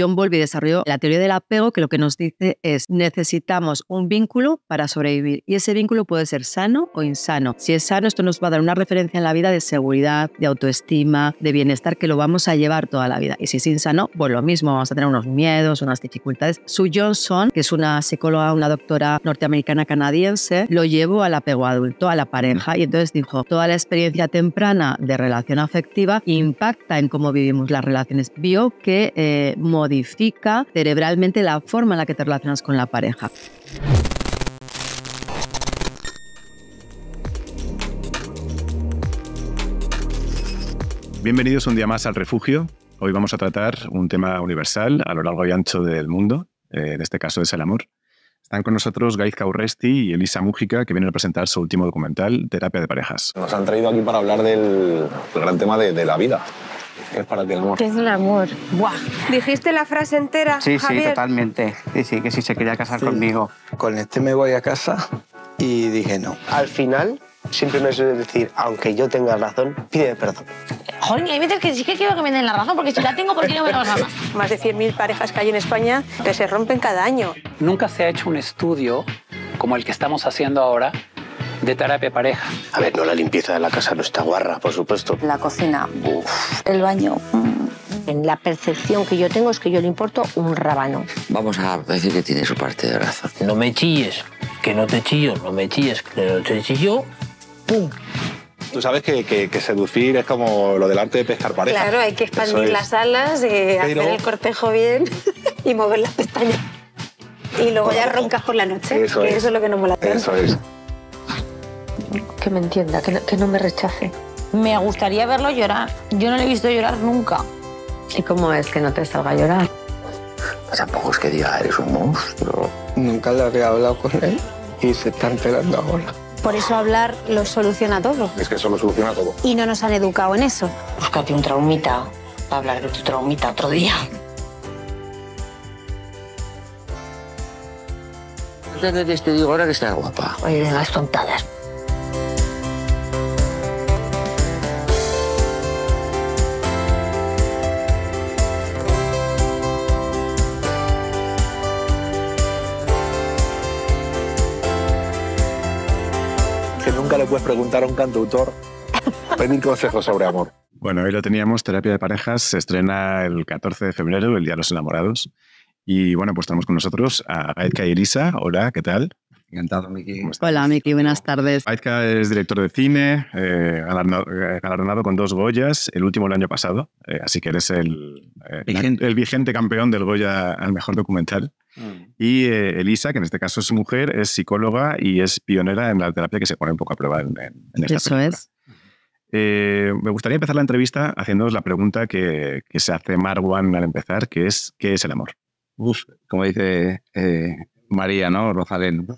John Bowlby desarrolló la teoría del apego que lo que nos dice es necesitamos un vínculo para sobrevivir y ese vínculo puede ser sano o insano. Si es sano, esto nos va a dar una referencia en la vida de seguridad, de autoestima, de bienestar que lo vamos a llevar toda la vida. Y si es insano, pues lo mismo, vamos a tener unos miedos, unas dificultades. Sue Johnson, que es una psicóloga, una doctora norteamericana canadiense, lo llevó al apego adulto, a la pareja, y entonces dijo, toda la experiencia temprana de relación afectiva impacta en cómo vivimos las relaciones. Vio que eh, modifica cerebralmente la forma en la que te relacionas con la pareja. Bienvenidos un día más al refugio. Hoy vamos a tratar un tema universal a lo largo y ancho del mundo, eh, en este caso es el amor. Están con nosotros Gaiz Kaurresti y Elisa Mújica, que vienen a presentar su último documental, Terapia de Parejas. Nos han traído aquí para hablar del gran tema de la vida, es para ti el amor. es un amor. Buah. ¿Dijiste la frase entera? Sí, Javier? sí, totalmente. Sí, sí, que sí se quería casar conmigo. Con este me voy a casa y dije no. Al final siempre me suele decir, aunque yo tenga razón, pide perdón. Joder, hay veces que sí que quiero que me den la razón, porque si la tengo, ¿por qué no me la razón? Más de 100.000 parejas que hay en España que se rompen cada año. Nunca se ha hecho un estudio como el que estamos haciendo ahora de terapia pareja. A ver, no la limpieza de la casa no está guarra, por supuesto. La cocina, uf, el baño. Mm. En la percepción que yo tengo es que yo le importo un rabano. Vamos a decir que tiene su parte de razón. No me chilles, que no te chillo, no me chilles, que no te chillo. ¡Pum! Tú sabes que, seducir es como lo del arte de pescar pareja. Claro, hay que expandir las alas, hacer el cortejo bien y mover las pestañas. Y luego ya roncas por la noche. Eso, es. eso es lo que nos mola. Eso es que me entienda, que no, me rechace. Me gustaría verlo llorar. Yo no le he visto llorar nunca. ¿Y cómo es que no te salga a llorar? Tampoco es que diga, eres un monstruo. Nunca le había hablado con él y se está enterando ahora. Por eso hablar lo soluciona todo. Es que eso lo soluciona todo. Y no nos han educado en eso. Búscate un traumita para hablar de tu traumita otro día. Te digo ahora que estás guapa. Oye, venga las tontadas. pues preguntar a un cantautor, pedir consejos sobre amor. Bueno, hoy lo teníamos, Terapia de Parejas, se estrena el 14 de febrero, el Día de los Enamorados. Y bueno, pues estamos con nosotros a Gaetka y Elisa. Hola, ¿qué tal? Encantado, Miki. Hola, Miki, buenas tardes. Aizka es director de cine, eh, eh, galardonado con dos Goyas, el último el año pasado, eh, así que eres el, vigente. el vigente campeón del Goya al mejor documental. Mm. Y Elisa, que en este caso es mujer, es psicóloga y es pionera en la terapia que se pone un poco a prueba en, en esta Eso es. me gustaría empezar la entrevista haciéndonos la pregunta que, se hace Marwan al empezar, que es ¿qué es el amor? Uf, como dice María, ¿no? Rosalén.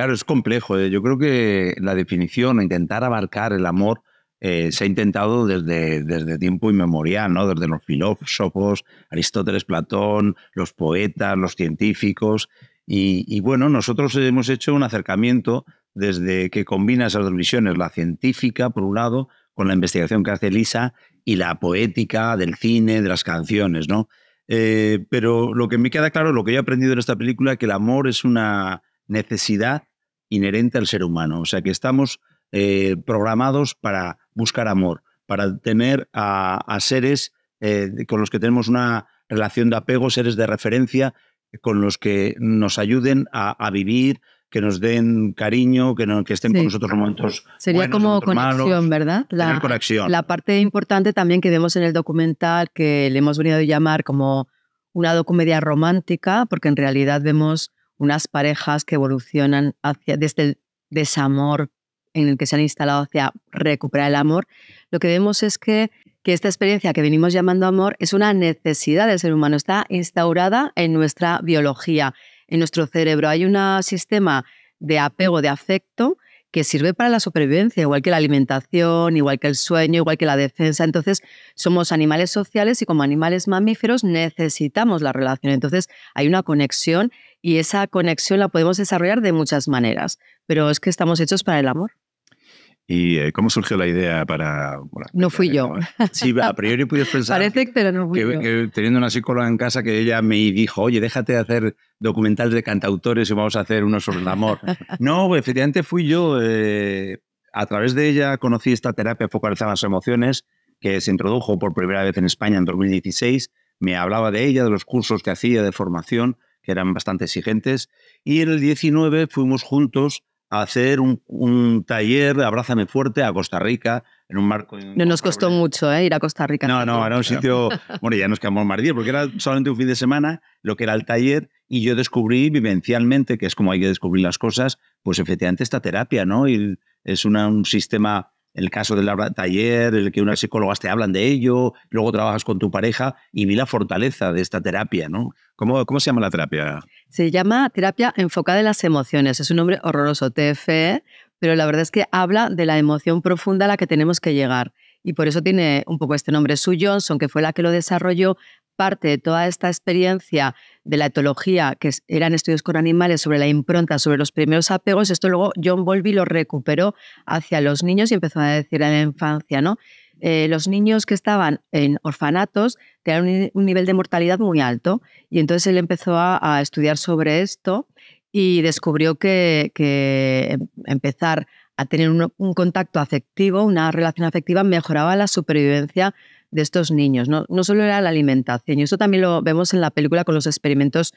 Claro, es complejo. ¿eh? Yo creo que la definición, intentar abarcar el amor, eh, se ha intentado desde, desde tiempo inmemorial, ¿no? desde los filósofos, Aristóteles, Platón, los poetas, los científicos. Y, bueno, nosotros hemos hecho un acercamiento desde que combina esas dos visiones, la científica, por un lado, con la investigación que hace Elisa, y la poética del cine, de las canciones, ¿no? Eh, pero lo que me queda claro, lo que yo he aprendido en esta película, es que el amor es una necesidad inherente al ser humano. O sea que estamos eh, programados para buscar amor, para tener a, seres eh, con los que tenemos una relación de apego, seres de referencia, con los que nos ayuden a, vivir, que nos den cariño, que, estén con nosotros en momentos. Sería como conexión, ¿verdad? La, la parte importante también que vemos en el documental, que le hemos venido a llamar como una documedia romántica, porque en realidad vemos unas parejas que evolucionan hacia, desde el desamor en el que se han instalado hacia recuperar el amor, lo que vemos es que, que esta experiencia que venimos llamando amor es una necesidad del ser humano, está instaurada en nuestra biología, en nuestro cerebro. Hay un sistema de apego, de afecto, que sirve para la supervivencia, igual que la alimentación, igual que el sueño, igual que la defensa. Entonces, somos animales sociales y como animales mamíferos necesitamos la relación. Entonces, hay una conexión y esa conexión la podemos desarrollar de muchas maneras, pero es que estamos hechos para el amor. ¿Y eh, cómo surgió la idea para...? no fui eh, yo. Eh, sí, a priori pude pensar... Parece, que pero no fui yo. teniendo una psicóloga en casa que ella me dijo, oye, déjate de hacer documentales de cantautores y vamos a hacer uno sobre el amor. no, pues, efectivamente fui yo. a través de ella conocí esta terapia focalizada en las emociones que se introdujo por primera vez en España en 2016. Me hablaba de ella, de los cursos que hacía de formación, que eran bastante exigentes. Y en el 19 fuimos juntos hacer un, un, taller, abrázame fuerte, a Costa Rica, en un marco... No nos costó mucho ¿eh? ir a Costa Rica. No, no, era un sitio... bueno, ya nos quedamos más días, porque era solamente un fin de semana lo que era el taller, y yo descubrí vivencialmente, que es como hay que descubrir las cosas, pues efectivamente esta terapia, ¿no? Y es un sistema el caso del taller, el que unas psicólogas te hablan de ello, luego trabajas con tu pareja y vi la fortaleza de esta terapia, ¿no? ¿Cómo, cómo se llama la terapia? Se llama Terapia Enfocada en las Emociones. Es un nombre horroroso, TFE, pero la verdad es que habla de la emoción profunda a la que tenemos que llegar. Y por eso tiene un poco este nombre. Sue Johnson, que fue la que lo desarrolló, parte de toda esta experiencia de la etología, que eran estudios con animales sobre la impronta, sobre los primeros apegos, esto luego John Bowlby lo recuperó hacia los niños y empezó a decir en la infancia, ¿no? Eh, los niños que estaban en orfanatos tenían un, nivel de mortalidad muy alto y entonces él empezó a, estudiar sobre esto y descubrió que, em, empezar a tener un, contacto afectivo, una relación afectiva, mejoraba la supervivencia de estos niños. No, solo era la alimentación, y eso también lo vemos en la película con los experimentos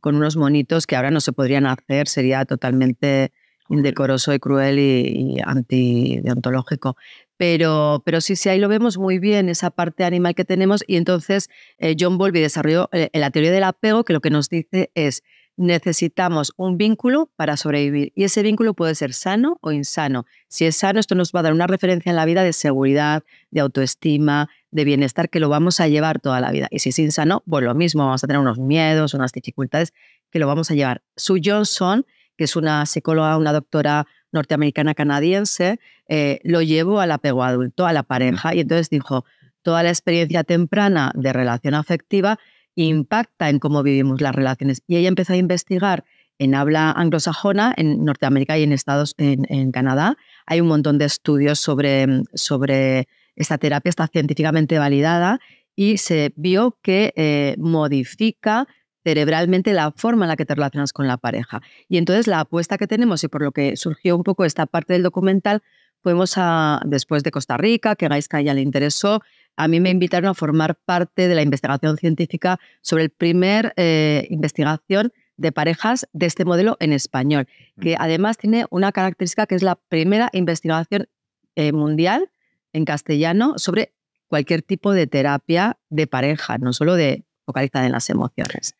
con unos monitos que ahora no se podrían hacer, sería totalmente indecoroso y cruel y, y antideontológico. Pero, pero sí, sí, ahí lo vemos muy bien, esa parte animal que tenemos. Y entonces eh, John Bowlby desarrolló eh, la teoría del apego, que lo que nos dice es necesitamos un vínculo para sobrevivir. Y ese vínculo puede ser sano o insano. Si es sano, esto nos va a dar una referencia en la vida de seguridad, de autoestima, de bienestar, que lo vamos a llevar toda la vida. Y si es insano, pues lo mismo, vamos a tener unos miedos, unas dificultades que lo vamos a llevar. Sue Johnson, que es una psicóloga, una doctora norteamericana canadiense, eh, lo llevo al apego adulto, a la pareja. Y entonces dijo, toda la experiencia temprana de relación afectiva impacta en cómo vivimos las relaciones. Y ella empezó a investigar en habla anglosajona, en Norteamérica y en Estados, en, Canadá. Hay un montón de estudios sobre, sobre esta terapia, está científicamente validada y se vio que eh, modifica cerebralmente la forma en la que te relacionas con la pareja. Y entonces la apuesta que tenemos y por lo que surgió un poco esta parte del documental, fuimos a, después de Costa Rica, que a Gaisca ya le interesó, a mí me invitaron a formar parte de la investigación científica sobre el primer eh, investigación de parejas de este modelo en español, que además tiene una característica que es la primera investigación eh, mundial en castellano sobre cualquier tipo de terapia de pareja, no solo de focalizada en las emociones.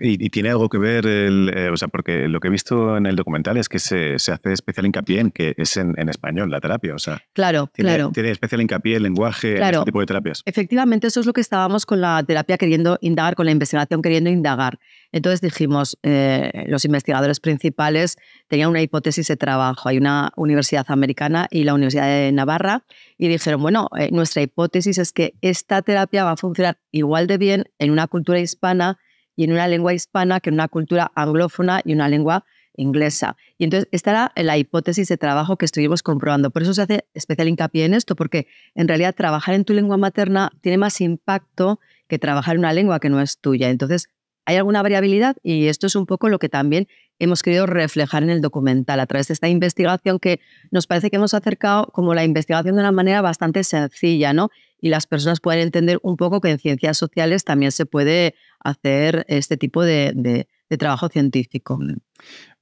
Y, tiene algo que ver, eh, o sea, porque lo que he visto en el documental es que se, hace especial hincapié en que es en, español la terapia, o sea. Claro, claro. Tiene especial hincapié el lenguaje, este claro. este tipo de terapias. Efectivamente, eso es lo que estábamos con la terapia queriendo indagar, con la investigación queriendo indagar. Entonces dijimos, eh, los investigadores principales tenían una hipótesis de trabajo. Hay una universidad americana y la Universidad de Navarra y dijeron, bueno, eh, nuestra hipótesis es que esta terapia va a funcionar igual de bien en una cultura hispana y en una lengua hispana que en una cultura anglófona y una lengua inglesa. Y entonces, esta era la hipótesis de trabajo que estuvimos comprobando. Por eso se hace especial hincapié en esto, porque en realidad trabajar en tu lengua materna tiene más impacto que trabajar en una lengua que no es tuya. Entonces, hay alguna variabilidad y esto es un poco lo que también hemos querido reflejar en el documental a través de esta investigación que nos parece que hemos acercado como la investigación de una manera bastante sencilla, ¿no? y las personas puedan entender un poco que en ciencias sociales también se puede hacer este tipo de, trabajo científico.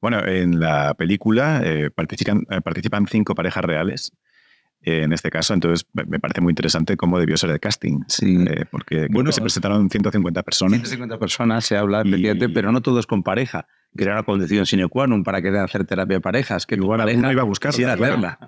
Bueno, en la película eh, participan, eh, participan cinco parejas reales eh, en este caso. Entonces, me parece muy interesante cómo debió ser el casting. porque bueno, se presentaron 150 personas. 150 personas, se habla, pero no todos con pareja. Crear una condición sine qua non para querer hacer terapia de parejas, que igual alguno iba a buscar si claro, verla.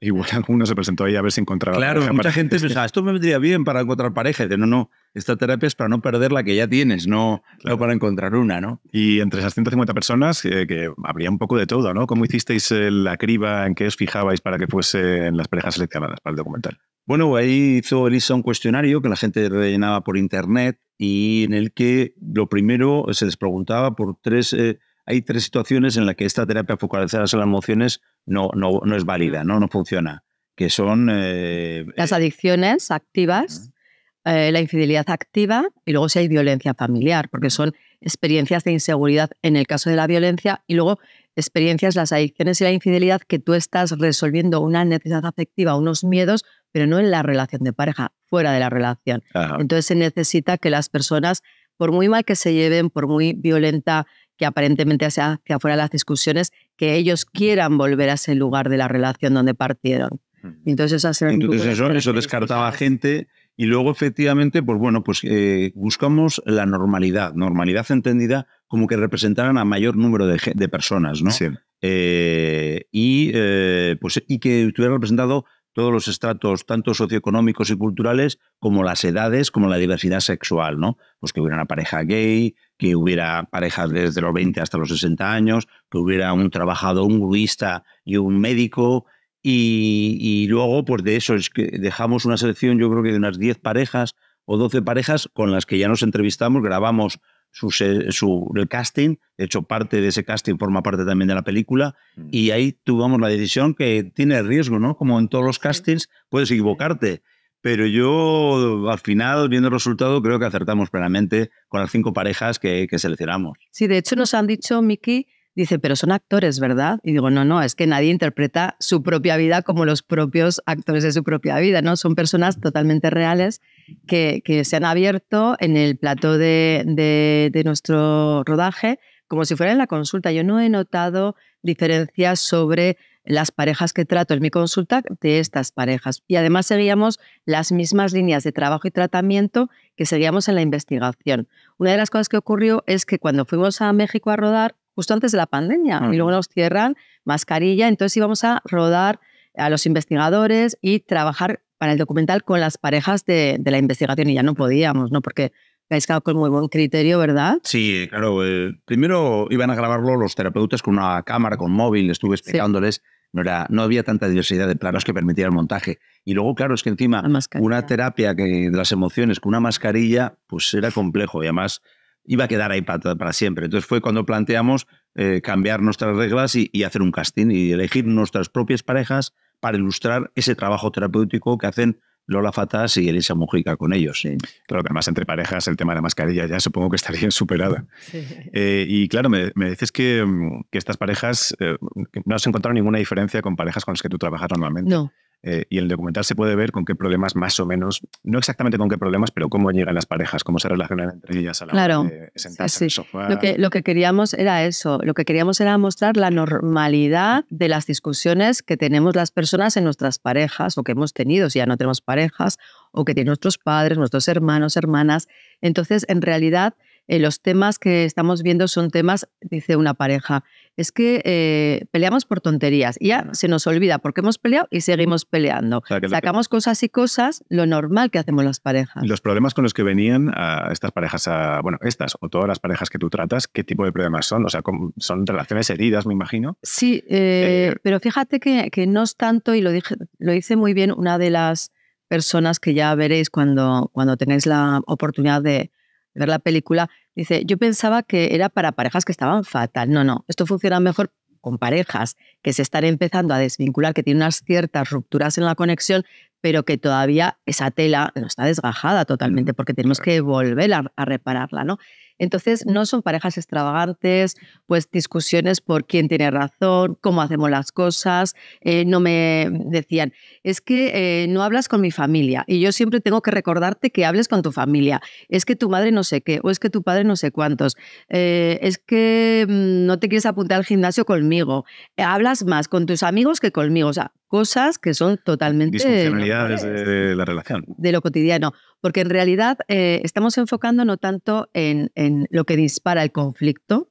Igual alguno se presentó ahí a ver si encontraba Claro, mucha gente pensaba, ah, esto me vendría bien para encontrar pareja. de no, no, esta terapia es para no perder la que ya tienes, no, para encontrar una, ¿no? Y entre esas 150 personas, eh, que habría un poco de todo, ¿no? ¿Cómo hicisteis eh, la criba? ¿En qué os fijabais para que fuese en las parejas seleccionadas para el documental? Bueno, ahí hizo Elisa un cuestionario que la gente rellenaba por internet y en el que lo primero eh, se les preguntaba por tres, eh, hay tres situaciones en las que esta terapia focalizada en las emociones no, no, es válida, no, no funciona, que son... Eh, las adicciones activas, la infidelidad activa y luego si hay violencia familiar, porque son experiencias de inseguridad en el caso de la violencia y luego experiencias, las adicciones y la infidelidad, que tú estás resolviendo una necesidad afectiva, unos miedos, pero no en la relación de pareja, fuera de la relación. Entonces se necesita que las personas, por muy mal que se lleven, por muy violenta que aparentemente sea hacia afuera las discusiones, que ellos quieran volver a ese lugar de la relación donde partieron. Entonces, eso, descartaba gente y luego efectivamente, pues bueno, pues eh, buscamos la normalidad, normalidad entendida como que representaran a mayor número de, personas, ¿no? Eh, y, eh, pues, y que hubiera representado todos los estratos, tanto socioeconómicos y culturales, como las edades, como la diversidad sexual, ¿no? Pues que hubiera una pareja gay, que hubiera parejas desde los 20 hasta los 60 años, que hubiera un trabajador, un budista y un médico. Y, luego, pues de eso, dejamos una selección, yo creo que de unas 10 parejas o 12 parejas con las que ya nos entrevistamos, grabamos su, su, el casting, de hecho parte de ese casting forma parte también de la película, mm. y ahí tuvimos la decisión que tiene riesgo, ¿no? Como en todos los castings, puedes equivocarte, pero yo al final, viendo el resultado, creo que acertamos plenamente con las cinco parejas que, que seleccionamos. Sí, de hecho nos han dicho, Miki, dice, pero son actores, ¿verdad? Y digo, no, no, es que nadie interpreta su propia vida como los propios actores de su propia vida, ¿no? Son personas totalmente reales que, se han abierto en el plato de, de, de nuestro rodaje como si fuera en la consulta. Yo no he notado diferencias sobre las parejas que trato en mi consulta de estas parejas. Y además seguíamos las mismas líneas de trabajo y tratamiento que seguíamos en la investigación. Una de las cosas que ocurrió es que cuando fuimos a México a rodar, justo antes de la pandemia. Y luego nos cierran, mascarilla. Entonces íbamos a rodar a los investigadores y trabajar para el documental con las parejas de, la investigación. Y ya no podíamos, ¿no? Porque habéis quedado con muy buen criterio, ¿verdad? Sí, claro. Eh, primero iban a grabarlo los terapeutas con una cámara, con móvil. Estuve explicándoles. No, era, no había tanta diversidad de planos que permitiera el montaje. Y luego, claro, es que encima una terapia que, de las emociones con una mascarilla, pues era complejo. Y además iba a quedar ahí para, siempre. Entonces fue cuando planteamos eh, cambiar nuestras reglas y, hacer un casting y elegir nuestras propias parejas para ilustrar ese trabajo terapéutico que hacen Lola Fatas y Elisa Mujica con ellos. Sí. Claro que además entre parejas el tema de la mascarilla ya supongo que estaría superada. Eh, y claro, me, dices mm, que, estas parejas, eh, no has encontrado ninguna diferencia con parejas con las que tú trabajas normalmente. No. Eh, y el documental se puede ver con qué problemas más o menos, no exactamente con qué problemas, pero cómo llegan las parejas, cómo se relacionan entre ellas a la claro, Lo que, lo que queríamos era eso, lo que queríamos era mostrar la normalidad de las discusiones que tenemos las personas en nuestras parejas o que hemos tenido si ya no tenemos parejas o que tienen nuestros padres, nuestros hermanos, hermanas. Entonces, en realidad eh, los temas que estamos viendo son temas, dice una pareja, es que eh, peleamos por tonterías y ya se nos olvida por qué hemos peleado y seguimos peleando. Sacamos cosas y cosas, lo normal que hacemos las parejas. Los problemas con los que venían ah, estas parejas, bueno, estas o todas las parejas que tú tratas, ¿qué tipo de problemas son? O sea, son relaciones heridas, me imagino. Sí, eh, pero fíjate que, no es tanto, y lo, dije, lo hice muy bien una de las personas que ya veréis cuando, cuando tengáis la oportunidad de ver la película, Dice, yo pensaba que era para parejas que estaban fatal. No, no, esto funciona mejor con parejas que se están empezando a desvincular, que tienen unas ciertas rupturas en la conexión, pero que todavía esa tela no está desgajada totalmente porque tenemos que volver a, a repararla, ¿no? Entonces, no son parejas extravagantes, pues discusiones por quién tiene razón, cómo hacemos las cosas. Eh, no me decían, es que eh, no hablas con mi familia y yo siempre tengo que recordarte que hables con tu familia. Es que tu madre no sé qué o es que tu padre no sé cuántos. Eh, es que mm, no te quieres apuntar al gimnasio conmigo. Hablas más con tus amigos que conmigo. O sea, cosas que son totalmente... Disfuncionalidades de la relación. De lo cotidiano porque en realidad eh, estamos enfocando no tanto en, lo que dispara el conflicto,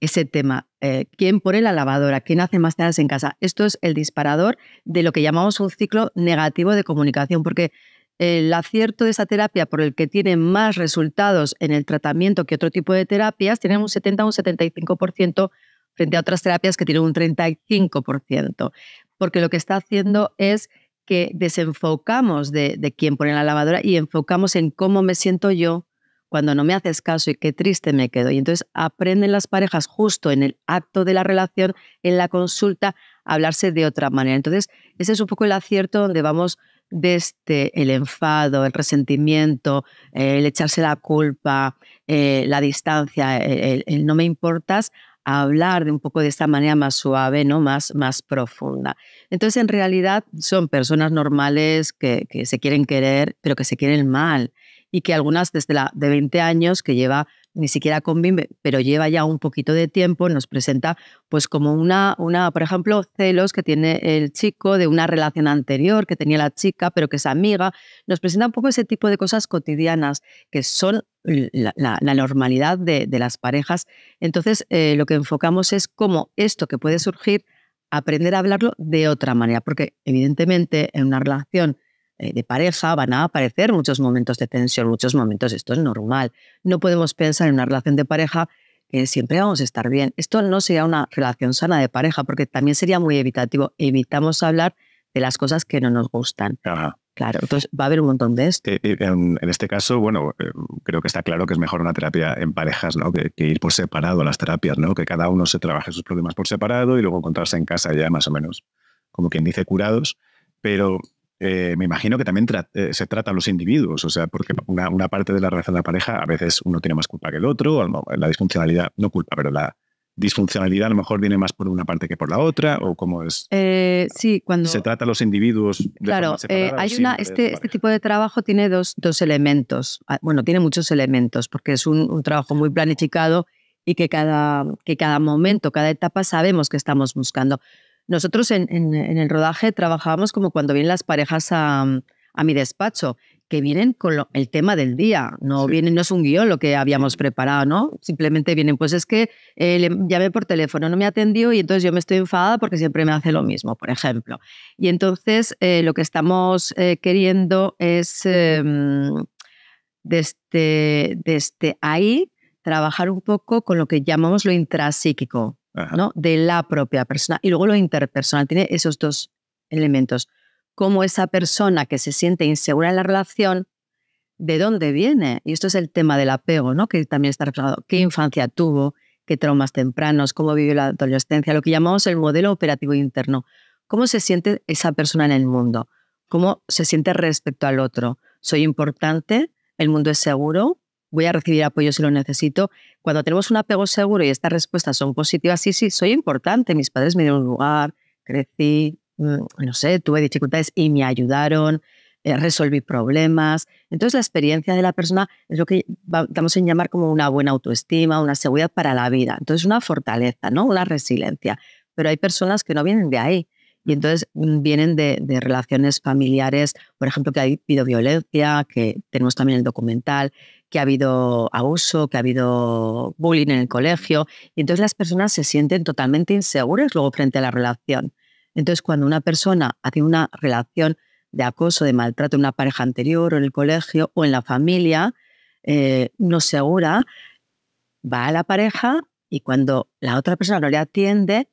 ese tema, eh, quién pone la lavadora, quién hace más tareas en casa. Esto es el disparador de lo que llamamos un ciclo negativo de comunicación, porque el acierto de esa terapia por el que tiene más resultados en el tratamiento que otro tipo de terapias, tiene un 70 o un 75% frente a otras terapias que tienen un 35%, porque lo que está haciendo es que desenfocamos de, quién pone la lavadora y enfocamos en cómo me siento yo cuando no me haces caso y qué triste me quedo. Y entonces aprenden las parejas justo en el acto de la relación, en la consulta, a hablarse de otra manera. Entonces, ese es un poco el acierto donde vamos desde este, el enfado, el resentimiento, el echarse la culpa, eh, la distancia, el no me importas, hablar de un poco de esta manera más suave, ¿no? más, más profunda. Entonces, en realidad son personas normales que se quieren querer, pero que se quieren mal y que algunas desde la de 20 años que lleva ni siquiera con BIM, pero lleva ya un poquito de tiempo, nos presenta pues como una, una, por ejemplo, celos que tiene el chico de una relación anterior que tenía la chica, pero que es amiga, nos presenta un poco ese tipo de cosas cotidianas que son la, normalidad de, las parejas. Entonces, eh, lo que enfocamos es cómo esto que puede surgir, aprender a hablarlo de otra manera, porque evidentemente en una relación eh, de pareja, van a aparecer muchos momentos de tensión, muchos momentos, esto es normal. No podemos pensar en una relación de pareja que siempre vamos a estar bien. Esto no sería una relación sana de pareja, porque también sería muy evitativo. Evitamos hablar de las cosas que no nos gustan. Claro, entonces va a haber un montón de esto. Eh, en, este caso, bueno, eh, creo que está claro que es mejor una terapia en parejas, ¿no? Que, ir por separado a las terapias, ¿no? Que cada uno se trabaje sus problemas por separado y luego encontrarse en casa ya más o menos, como quien dice, curados. Pero eh, me imagino que también eh, se trata se los individuos, o sea, porque una, parte de la relación de la pareja a veces uno tiene más culpa que el otro, la disfuncionalidad, no culpa, pero la disfuncionalidad a lo mejor viene más por una parte que por la otra, o cómo es. Eh, sí, cuando. Se trata a los individuos. claro, hay una, este, este tipo de trabajo tiene dos, elementos, ah, bueno, tiene muchos elementos, porque es un, trabajo muy planificado y que cada, que cada momento, cada etapa sabemos que estamos buscando. Nosotros en, el rodaje trabajábamos como cuando vienen las parejas a, mi despacho, que vienen con el tema del día, no vienen, no es un guión lo que habíamos preparado, ¿no? Simplemente vienen, pues es que eh, llamé por teléfono, no me atendió y entonces yo me estoy enfadada porque siempre me hace lo mismo, por ejemplo. Y entonces eh, lo que estamos eh, queriendo es desde, em, este, este ahí trabajar un poco con lo que llamamos lo intrasíquico, de la propia persona. Y luego lo interpersonal tiene esos dos elementos. Cómo esa persona que se siente insegura en la relación, ¿de dónde viene? Y esto es el tema del apego, ¿no? que también está relacionado ¿Qué infancia tuvo? ¿Qué traumas tempranos? ¿Cómo vivió la adolescencia? Lo que llamamos el modelo operativo interno. ¿Cómo se siente esa persona en el mundo? ¿Cómo se siente respecto al otro? ¿Soy importante? ¿El mundo es seguro? voy a recibir apoyo si lo necesito. Cuando tenemos un apego seguro y estas respuestas son positivas, sí, sí, soy importante, mis padres me dieron un lugar, crecí, mm, no sé, tuve dificultades y me ayudaron, eh, resolví problemas. Entonces la experiencia de la persona es lo que vamos a llamar como una buena autoestima, una seguridad para la vida. Entonces una fortaleza, ¿no? Una resiliencia. Pero hay personas que no vienen de ahí. Y entonces mm, vienen de, de relaciones familiares, por ejemplo, que ha habido violencia, que tenemos también el documental, que ha habido abuso, que ha habido bullying en el colegio, y entonces las personas se sienten totalmente inseguras luego frente a la relación. Entonces, cuando una persona hace una relación de acoso, de maltrato en una pareja anterior o en el colegio o en la familia, eh, no segura, va a la pareja y cuando la otra persona no le atiende,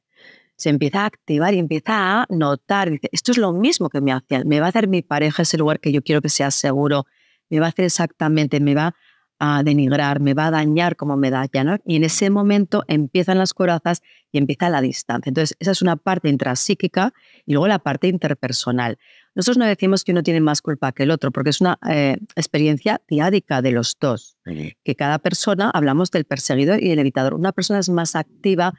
se empieza a activar y empieza a notar, dice, esto es lo mismo que me hacían, me va a hacer mi pareja ese lugar que yo quiero que sea seguro, me va a hacer exactamente, me va a a denigrar, me va a dañar como me daña. ¿no? Y en ese momento empiezan las corazas y empieza la distancia. Entonces, esa es una parte intrapsíquica y luego la parte interpersonal. Nosotros no decimos que uno tiene más culpa que el otro, porque es una eh, experiencia diádica de los dos. Que cada persona, hablamos del perseguidor y del evitador, una persona es más activa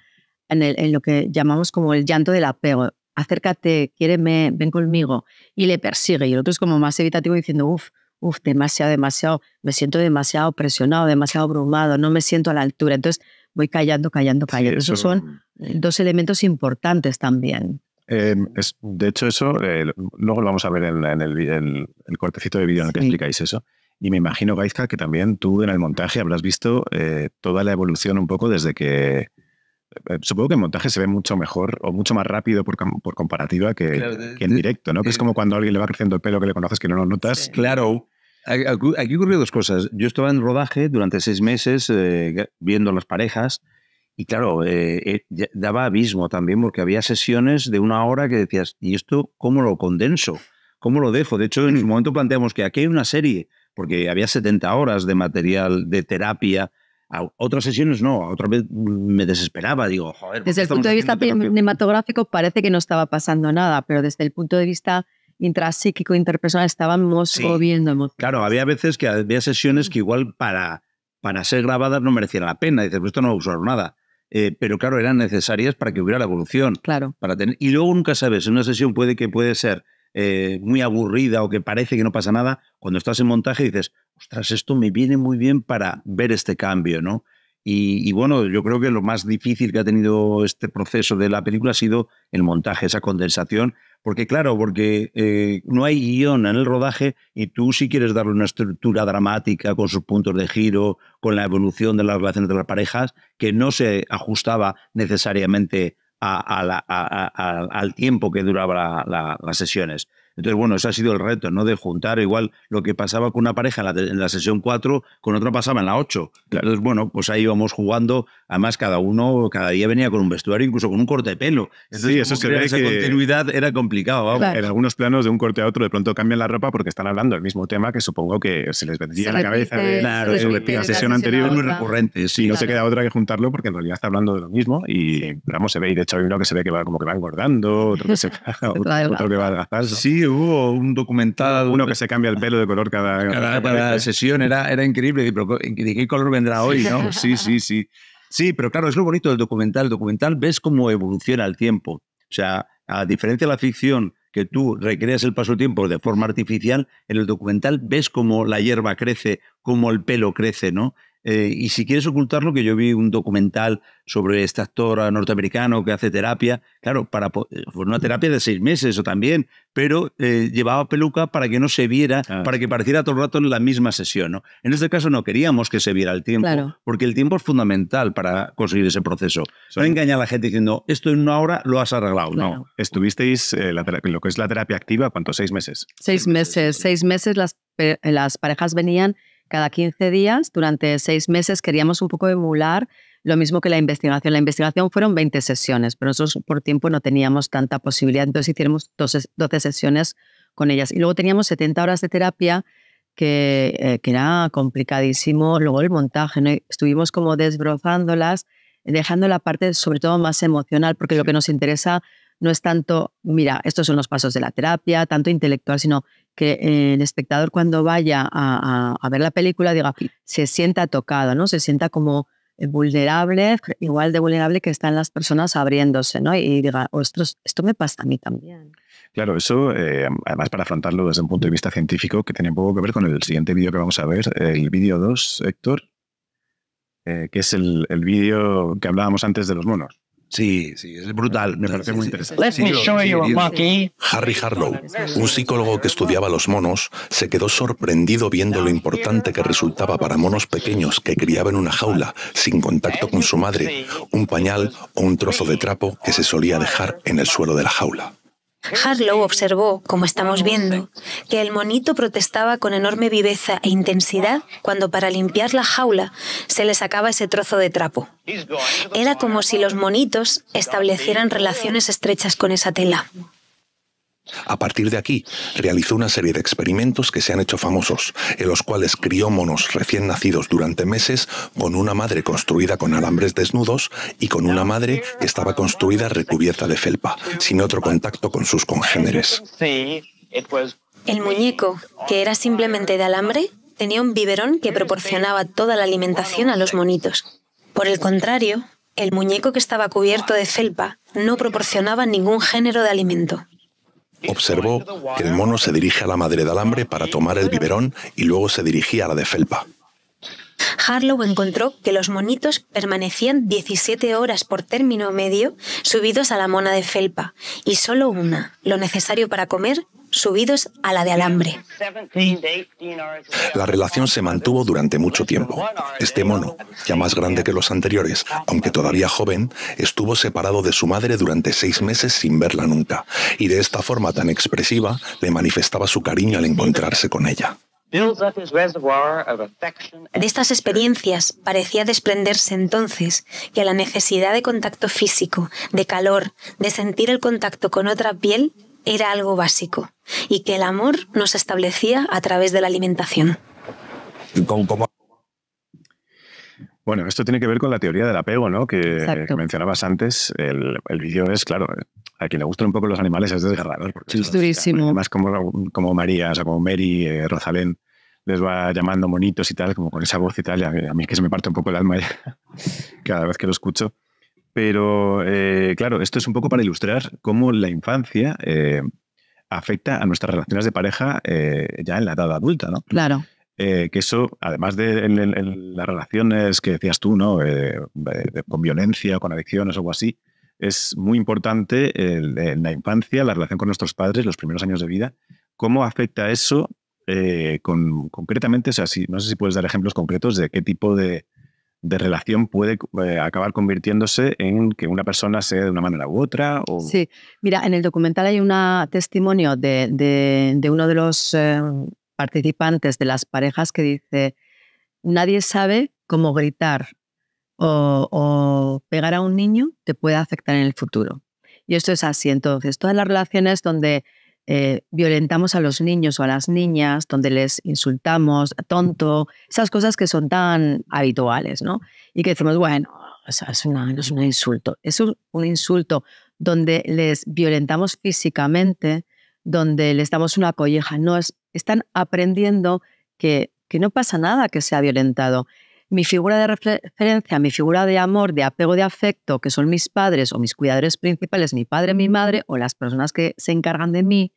en, lo que llamamos como el llanto del apego. Acércate, quiéreme, ven conmigo. Y le persigue. Y el otro es como más evitativo diciendo, uff, uf, demasiado, demasiado, me siento demasiado presionado, demasiado abrumado, no me siento a la altura. Entonces voy callando, callando, callando. Esos son eh, mm. dos elementos importantes también. Em, de hecho, eso eh, luego lo vamos a ver en, el, cortecito de vídeo en el que explicáis eso. Y me imagino, Gaizka, que también tú en el montaje habrás visto eh, toda la evolución un poco desde que, supongo que en montaje se ve mucho mejor o mucho más rápido por, por comparativa que, en directo, ¿no? que es como cuando a alguien le va creciendo el pelo que le conoces que no lo notas. Claro, Aquí ocurrió dos cosas. Yo estaba en rodaje durante seis meses eh, viendo las parejas y claro, eh, eh, daba abismo también porque había sesiones de una hora que decías, ¿y esto cómo lo condenso? ¿Cómo lo dejo? De hecho, en un momento planteamos que aquí hay una serie, porque había 70 horas de material, de terapia. otras sesiones no, a otra vez me desesperaba, digo, joder. Desde el punto de vista cinematográfico parece que no estaba pasando nada, pero desde el punto de vista psíquico interpersonal, estábamos sí. moviéndonos. Claro, había veces que había sesiones mm. que igual para, para ser grabadas no merecían la pena. Dices, pues esto no va a usar nada. Eh, pero claro, eran necesarias para que hubiera la evolución. Claro. Para tener, y luego nunca sabes, una sesión puede que puede ser eh, muy aburrida o que parece que no pasa nada, cuando estás en montaje dices, ostras, esto me viene muy bien para ver este cambio, ¿no? Y, y, bueno, yo creo que lo más difícil que ha tenido este proceso de la película ha sido el montaje, esa condensación porque claro, porque eh, no hay guión en el rodaje y tú si quieres darle una estructura dramática con sus puntos de giro, con la evolución de las relaciones de las parejas, que no se ajustaba necesariamente al tiempo que duraban las sesiones. Entonces, bueno, ese ha sido el reto, ¿no? De juntar igual lo que pasaba con una pareja en la, sesión 4, con otra pasaba en la 8. Entonces, bueno, pues ahí íbamos jugando. Además, cada uno, cada día venía con un vestuario, incluso con un corte de pelo. sí, eso esa continuidad era complicado. En algunos planos de un corte a otro, de pronto cambian la ropa porque están hablando del mismo tema que supongo que se les vendía la cabeza de, la sesión anterior. Es muy recurrente, sí. No se queda otra que juntarlo porque en realidad está hablando de lo mismo y, vamos, se ve. Y de hecho hay uno que se ve que va como que va engordando, otro que, se, que va a Sí, hubo un documental. Uno que se cambia el pelo de color cada, cada, sesión, era, era increíble. y ¿De qué color vendrá hoy? ¿no? Sí, sí, sí. Sí, pero claro, es lo bonito del documental. El documental ves cómo evoluciona el tiempo. O sea, a diferencia de la ficción, que tú recreas el paso del tiempo de forma artificial, en el documental ves cómo la hierba crece, cómo el pelo crece, ¿no? Eh, y si quieres ocultarlo, que yo vi un documental sobre este actor ah, norteamericano que hace terapia, claro, para fue eh, pues una terapia de seis meses o también, pero eh, llevaba peluca para que no se viera, ah. para que pareciera todo el rato en la misma sesión. ¿no? En este caso no queríamos que se viera el tiempo, porque el tiempo es fundamental para conseguir ese proceso. No engañar a la gente diciendo, esto en una hora lo has arreglado. No, estuvisteis en lo que es la terapia activa, ¿cuánto? ¿Seis meses? Seis meses, seis meses las, las parejas venían cada 15 días, durante seis meses, queríamos un poco emular lo mismo que la investigación. La investigación fueron 20 sesiones, pero nosotros por tiempo no teníamos tanta posibilidad, entonces hicimos 12, sesiones con ellas. Y luego teníamos 70 horas de terapia, eh, que, era complicadísimo. Luego el montaje, estuvimos como desbrozándolas, dejando la parte sobre todo más emocional, porque lo que nos interesa no es tanto, mira, estos son los pasos de la terapia, tanto intelectual, sino que eh, el espectador cuando vaya a, ver la película diga, se sienta tocado, ¿no? Se sienta como eh, vulnerable, igual de vulnerable que están las personas abriéndose, ¿no? Y diga, ostras, esto me pasa a mí también. Claro, eso, eh, además para afrontarlo desde un punto de vista científico, que tiene un poco que ver con el siguiente vídeo que vamos a ver, el vídeo 2, Héctor, que es el, el vídeo que hablábamos antes de los monos. Sí, sí, es brutal. Me parece muy interesante. Harry Harlow, un psicólogo que estudiaba los monos, se quedó sorprendido viendo lo importante que resultaba para monos pequeños que criaban en una jaula, sin contacto con su madre, un pañal o un trozo de trapo que se solía dejar en el suelo de la jaula. Harlow observó, como estamos viendo, que el monito protestaba con enorme viveza e intensidad cuando para limpiar la jaula se le sacaba ese trozo de trapo. Era como si los monitos establecieran relaciones estrechas con esa tela. A partir de aquí, realizó una serie de experimentos que se han hecho famosos, en los cuales crió monos recién nacidos durante meses con una madre construida con alambres desnudos y con una madre que estaba construida recubierta de felpa, sin otro contacto con sus congéneres. El muñeco, que era simplemente de alambre, tenía un biberón que proporcionaba toda la alimentación a los monitos. Por el contrario, el muñeco que estaba cubierto de felpa no proporcionaba ningún género de alimento. Observó que el mono se dirige a la madre de alambre para tomar el biberón y luego se dirigía a la de felpa. Harlow encontró que los monitos permanecían 17 horas por término medio subidos a la mona de felpa y solo una, lo necesario para comer, subidos a la de alambre. La relación se mantuvo durante mucho tiempo. Este mono, ya más grande que los anteriores, aunque todavía joven, estuvo separado de su madre durante seis meses sin verla nunca, y de esta forma tan expresiva le manifestaba su cariño al encontrarse con ella. De estas experiencias parecía desprenderse entonces que la necesidad de contacto físico, de calor, de sentir el contacto con otra piel era algo básico y que el amor nos establecía a través de la alimentación. Bueno, esto tiene que ver con la teoría del apego, ¿no? Que, mencionabas antes. El, vídeo es, claro, a quien le gustan un poco los animales es desgarrador. es durísimo. Además, como, como María, o sea, como Mary, eh, Rosalén, les va llamando monitos y tal, como con esa voz y tal, a, mí es que se me parte un poco el alma cada vez que lo escucho. Pero eh, claro, esto es un poco para ilustrar cómo la infancia eh, afecta a nuestras relaciones de pareja eh, ya en la edad adulta, ¿no? Claro. que eso, además de las relaciones que decías tú, ¿no? con violencia, con adicciones o algo así, es muy importante en la infancia, la relación con nuestros padres, los primeros años de vida, cómo afecta eso concretamente, o sea, si, no sé si puedes dar ejemplos concretos de qué tipo de, de relación puede eh, acabar convirtiéndose en que una persona sea de una manera u otra. O... Sí, mira, en el documental hay un testimonio de, uno de los eh, participantes de las parejas que dice, nadie sabe cómo gritar o, o pegar a un niño te puede afectar en el futuro. Y esto es así, entonces, todas las relaciones donde eh, violentamos a los niños o a las niñas, donde les insultamos, tonto, esas cosas que son tan habituales, ¿no? Y que decimos, bueno, es un insulto, es un, insulto donde les violentamos físicamente, donde les damos una colleja, no, están aprendiendo que, que no pasa nada que sea violentado. Mi figura de referencia, mi figura de amor, de apego, de afecto, que son mis padres o mis cuidadores principales, mi padre, mi madre o las personas que se encargan de mí,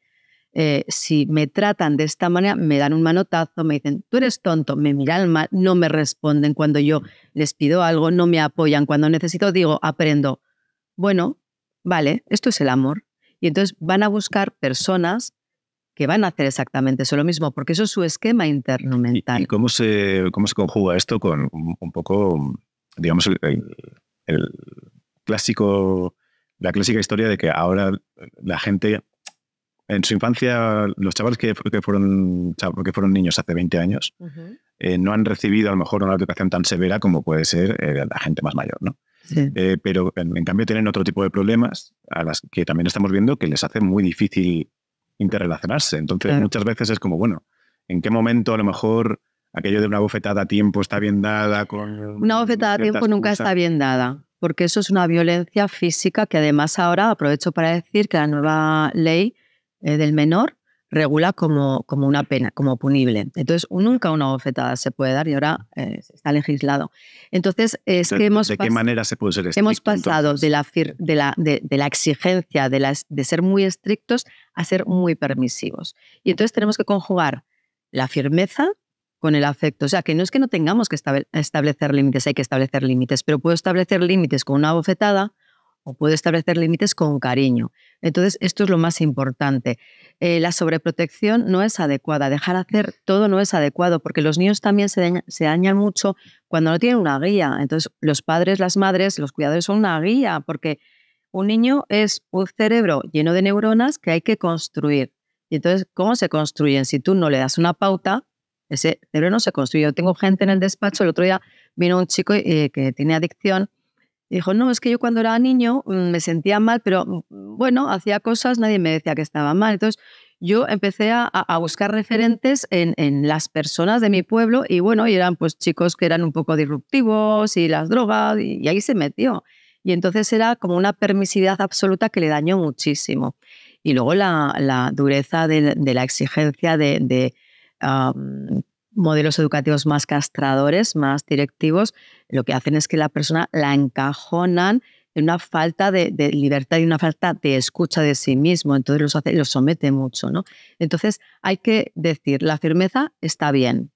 eh, si me tratan de esta manera, me dan un manotazo, me dicen, tú eres tonto, me miran mal, no me responden cuando yo les pido algo, no me apoyan cuando necesito, digo, aprendo, bueno, vale, esto es el amor. Y entonces van a buscar personas que van a hacer exactamente eso lo mismo, porque eso es su esquema interno mental. ¿Y, cómo, se, cómo se conjuga esto con un, poco, digamos, el, clásico, la clásica historia de que ahora la gente en su infancia, los chavales que, fueron, que fueron niños hace 20 años eh, no han recibido a lo mejor una educación tan severa como puede ser eh, la gente más mayor, ¿no? Eh, pero en, cambio tienen otro tipo de problemas a las que también estamos viendo que les hace muy difícil interrelacionarse. Entonces muchas veces es como, bueno, ¿en qué momento a lo mejor aquello de una bofetada a tiempo está bien dada? Con una bofetada a tiempo nunca está bien dada, porque eso es una violencia física que además ahora aprovecho para decir que la nueva ley eh, del menor regula como, como una pena, como punible. Entonces, nunca una bofetada se puede dar y ahora eh, está legislado. Entonces, es que hemos... manera se Hemos pasado de la, de, la, la exigencia de, las, de ser muy estrictos a ser muy permisivos. Y entonces tenemos que conjugar la firmeza con el afecto. O sea, que no es que no tengamos que establecer límites, hay que establecer límites, pero puedo establecer límites con una bofetada, o puede establecer límites con cariño. Entonces, esto es lo más importante. Eh, la sobreprotección no es adecuada, dejar hacer todo no es adecuado, porque los niños también se, dañan, mucho cuando no tienen una guía. Entonces, los padres, las madres, los cuidadores son una guía, porque un niño es un cerebro lleno de neuronas que hay que construir. Y entonces, ¿cómo se construyen? Si tú no le das una pauta, ese cerebro no se construye. Yo tengo gente en el despacho, el otro día vino un chico eh, que tiene adicción dijo, no, es que yo cuando era niño mm, me sentía mal, pero mm, bueno, hacía cosas, nadie me decía que estaba mal. Entonces yo empecé a, buscar referentes en, las personas de mi pueblo y bueno, y eran pues chicos que eran un poco disruptivos y las drogas y, ahí se metió. Y entonces era como una permisividad absoluta que le dañó muchísimo. Y luego la, dureza de, la exigencia de, modelos educativos más castradores, más directivos, lo que hacen es que la persona la encajonan en una falta de, libertad y una falta de escucha de sí mismo, entonces los, somete mucho. ¿no? Entonces hay que decir, la firmeza está bien,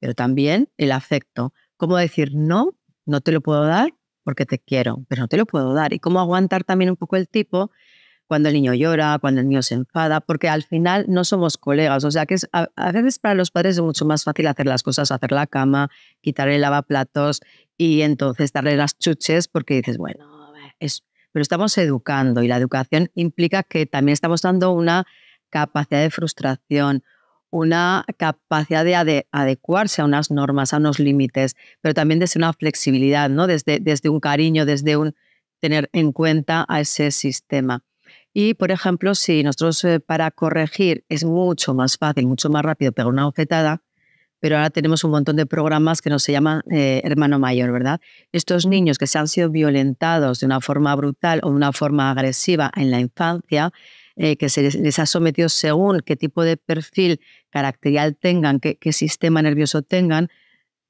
pero también el afecto. ¿Cómo decir no? No te lo puedo dar porque te quiero, pero no te lo puedo dar. Y cómo aguantar también un poco el tipo cuando el niño llora, cuando el niño se enfada, porque al final no somos colegas. O sea que a, veces para los padres es mucho más fácil hacer las cosas, hacer la cama, quitarle el lavaplatos y entonces darle las chuches porque dices, bueno, es, pero estamos educando y la educación implica que también estamos dando una capacidad de frustración, una capacidad de adecuarse a unas normas, a unos límites, pero también desde una flexibilidad, ¿no? desde, desde un cariño, desde un tener en cuenta a ese sistema. Y, por ejemplo, si nosotros eh, para corregir es mucho más fácil, mucho más rápido pegar una objetada, pero ahora tenemos un montón de programas que nos se llaman eh, hermano mayor, ¿verdad? Estos niños que se han sido violentados de una forma brutal o de una forma agresiva en la infancia, eh, que se les, ha sometido según qué tipo de perfil caracterial tengan, qué, qué sistema nervioso tengan,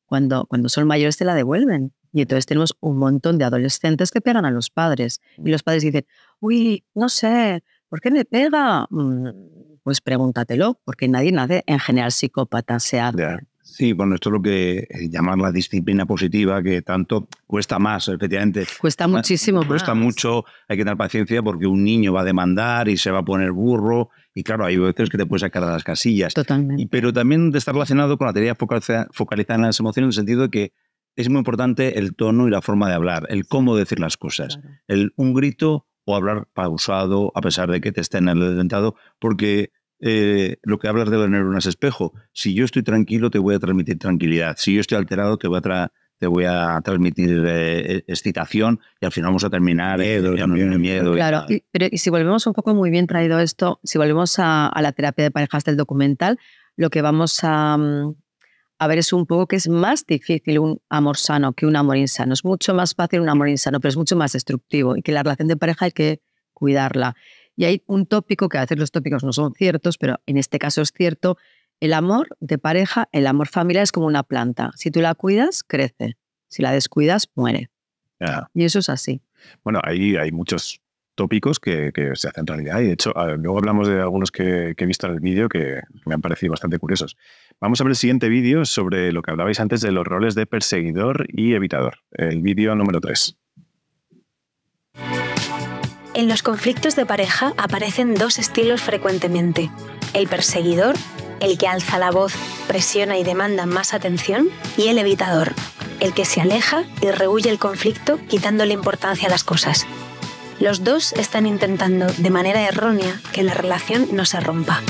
cuando, cuando son mayores te la devuelven. Y entonces tenemos un montón de adolescentes que pegan a los padres. Y los padres dicen, uy, no sé, ¿por qué me pega? Mm, pues pregúntatelo, porque nadie nace en general psicópata, se hace. Sí, bueno, esto es lo que eh, llamar la disciplina positiva, que tanto cuesta más, efectivamente. Cuesta muchísimo. Cuesta mucho, hay que tener paciencia porque un niño va a demandar y se va a poner burro. Y claro, hay veces que te puedes sacar a las casillas. Totalmente. Y, pero también está relacionado con la teoría focalizada en las emociones, en el sentido de que es muy importante el tono y la forma de hablar, el cómo decir las cosas. El, un grito o hablar pausado, a pesar de que te estén alentado, porque eh, lo que hablas de las neuronas espejo. Si yo estoy tranquilo, te voy a transmitir tranquilidad. Si yo estoy alterado, te voy a, te voy a transmitir eh, e, excitación y al final vamos a terminar miedo. Claro, y, si volvemos un poco muy bien traído esto, si volvemos a la terapia de parejas del documental, lo que vamos a, mm, a ver, es un poco que es más difícil un amor sano que un amor insano. Es mucho más fácil un amor insano, pero es mucho más destructivo y que la relación de pareja hay que cuidarla. Y hay un tópico, que a veces los tópicos no son ciertos, pero en este caso es cierto, el amor de pareja, el amor familiar es como una planta. Si tú la cuidas, crece. Si la descuidas, muere. Y eso es así. Bueno, ahí hay muchos tópicos que, se hacen realidad. Y de hecho, luego hablamos de algunos que, he visto en el vídeo que me han parecido bastante curiosos. Vamos a ver el siguiente vídeo sobre lo que hablabais antes de los roles de perseguidor y evitador. El vídeo número 3. En los conflictos de pareja aparecen dos estilos frecuentemente. El perseguidor, el que alza la voz, presiona y demanda más atención, y el evitador, el que se aleja y rehuye el conflicto quitándole importancia a las cosas. Los dos están intentando de manera errónea que la relación no se rompa.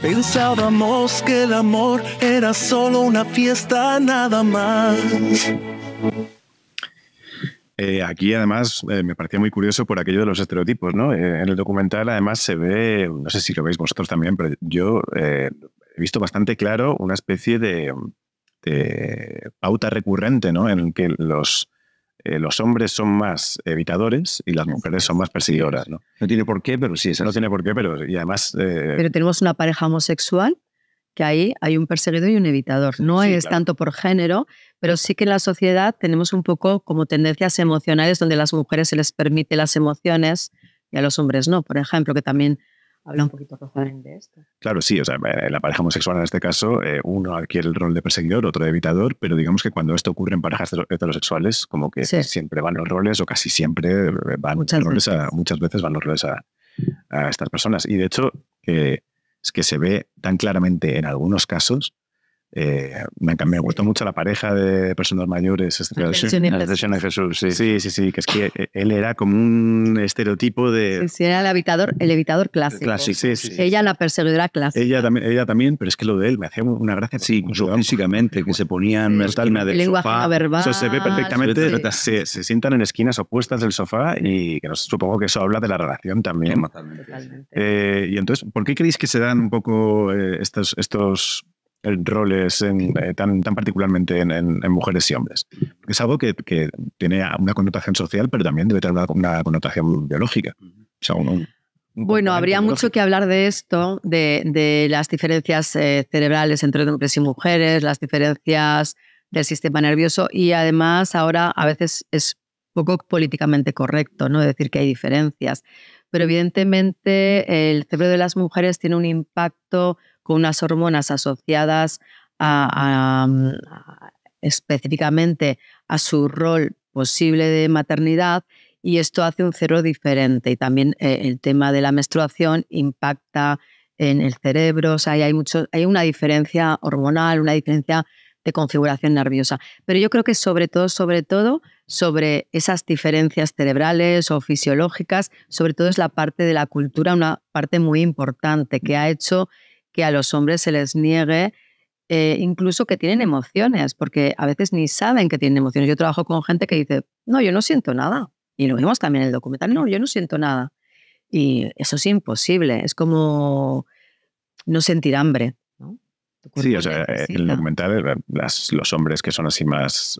Pensábamos que el amor era solo una fiesta nada más. Eh, aquí además eh, me parecía muy curioso por aquello de los estereotipos, ¿no? Eh, en el documental además se ve, no sé si lo veis vosotros también, pero yo he visto bastante claro una especie de, de pauta recurrente, ¿no? En el que los, eh, los hombres son más evitadores y las mujeres son más perseguidoras. No, tiene por qué, pero sí, eso no tiene por qué, pero y además... Eh, pero tenemos una pareja homosexual que ahí hay un perseguidor y un evitador. No es tanto por género, pero sí que en la sociedad tenemos un poco como tendencias emocionales donde a las mujeres se les permite las emociones y a los hombres no, por ejemplo, que también habla un poquito de esto. Claro, sí, la pareja homosexual en este caso, eh, uno adquiere el rol de perseguidor, otro de evitador, pero digamos que cuando esto ocurre en parejas heterosexuales, como que siempre van los roles, o casi siempre eh, van muchas los roles A, muchas veces van los roles a, estas personas. Y de hecho, eh, es que se ve tan claramente en algunos casos eh, me, me, ha gustado mucho la pareja de personas mayores. Este la de Jesús, sí. Sí, sí, que es que él era como un estereotipo de... Sí, era el habitador el evitador clásico. Ella la perseguidora clásica. Ella también, ella también, pero es que lo de él me hacía una gracia. Sí, físicamente, que se ponían en esquina del sofá. se ve perfectamente. Se, sientan en esquinas opuestas del sofá y que supongo que eso habla de la relación también. Eh, y entonces, ¿por qué creéis que se dan un poco eh, estos, estos roles en, eh, tan, particularmente en, mujeres y hombres. Es algo que, tiene una connotación social, pero también debe tener una, connotación biológica. bueno, habría mucho que hablar de esto, de, las diferencias eh, cerebrales entre hombres y mujeres, las diferencias del sistema nervioso y además ahora a veces es poco políticamente correcto, ¿no? Decir que hay diferencias. Pero evidentemente el cerebro de las mujeres tiene un impacto con unas hormonas asociadas mm, específicamente a su rol posible de maternidad y esto hace un cero diferente. Y también eh, el tema de la menstruación impacta en el cerebro, sea, hay, mucho, hay una diferencia hormonal, una diferencia de configuración nerviosa. Pero yo creo que sobre todo, sobre todo, sobre esas diferencias cerebrales o fisiológicas, sobre todo es la parte de la cultura, una parte muy importante que ha hecho que a los hombres se les niegue eh, incluso que tienen emociones, porque a veces ni saben que tienen emociones. Yo trabajo con gente que dice, no, yo no siento nada. Y lo vimos también en el documental, no, yo no siento nada. Y eso es imposible, es como no sentir hambre. Sí, o sea, en eh, el documental eh, los hombres que son así más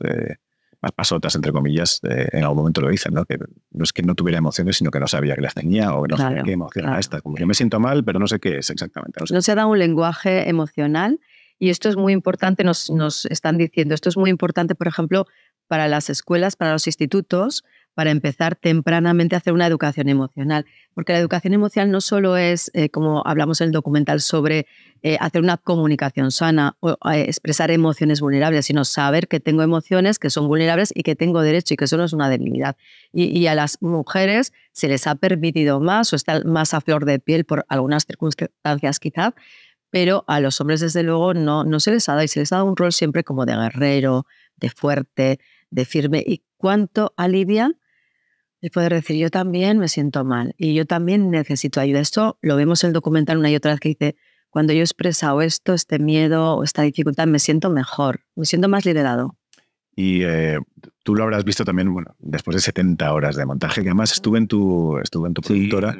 más pasotas, entre comillas, eh, en algún momento lo dicen, ¿no? Que no es que no tuviera emociones, sino que no sabía que las tenía o que no sabía qué emoción era esta. Como que me siento mal, pero no sé qué es exactamente. No, se ha dado un lenguaje emocional y esto es muy importante, nos, nos están diciendo, esto es muy importante, por ejemplo, para las escuelas, para los institutos, para empezar tempranamente a hacer una educación emocional. Porque la educación emocional no solo es, eh, como hablamos en el documental, sobre eh, hacer una comunicación sana o eh, expresar emociones vulnerables, sino saber que tengo emociones que son vulnerables y que tengo derecho y que eso no es una debilidad. Y, a las mujeres se les ha permitido más o están más a flor de piel por algunas circunstancias quizá, pero a los hombres desde luego no, no se les ha dado y se les ha dado un rol siempre como de guerrero, de fuerte, de firme. ¿Y cuánto alivia el poder decir, yo también me siento mal y yo también necesito ayuda? Esto lo vemos en el documental una y otra vez que dice, cuando yo he expresado esto, este miedo o esta dificultad, me siento mejor, me siento más liberado. Y eh, Tú lo habrás visto también, bueno, después de 70 horas de montaje, que además estuve en tu, estuve en tu productora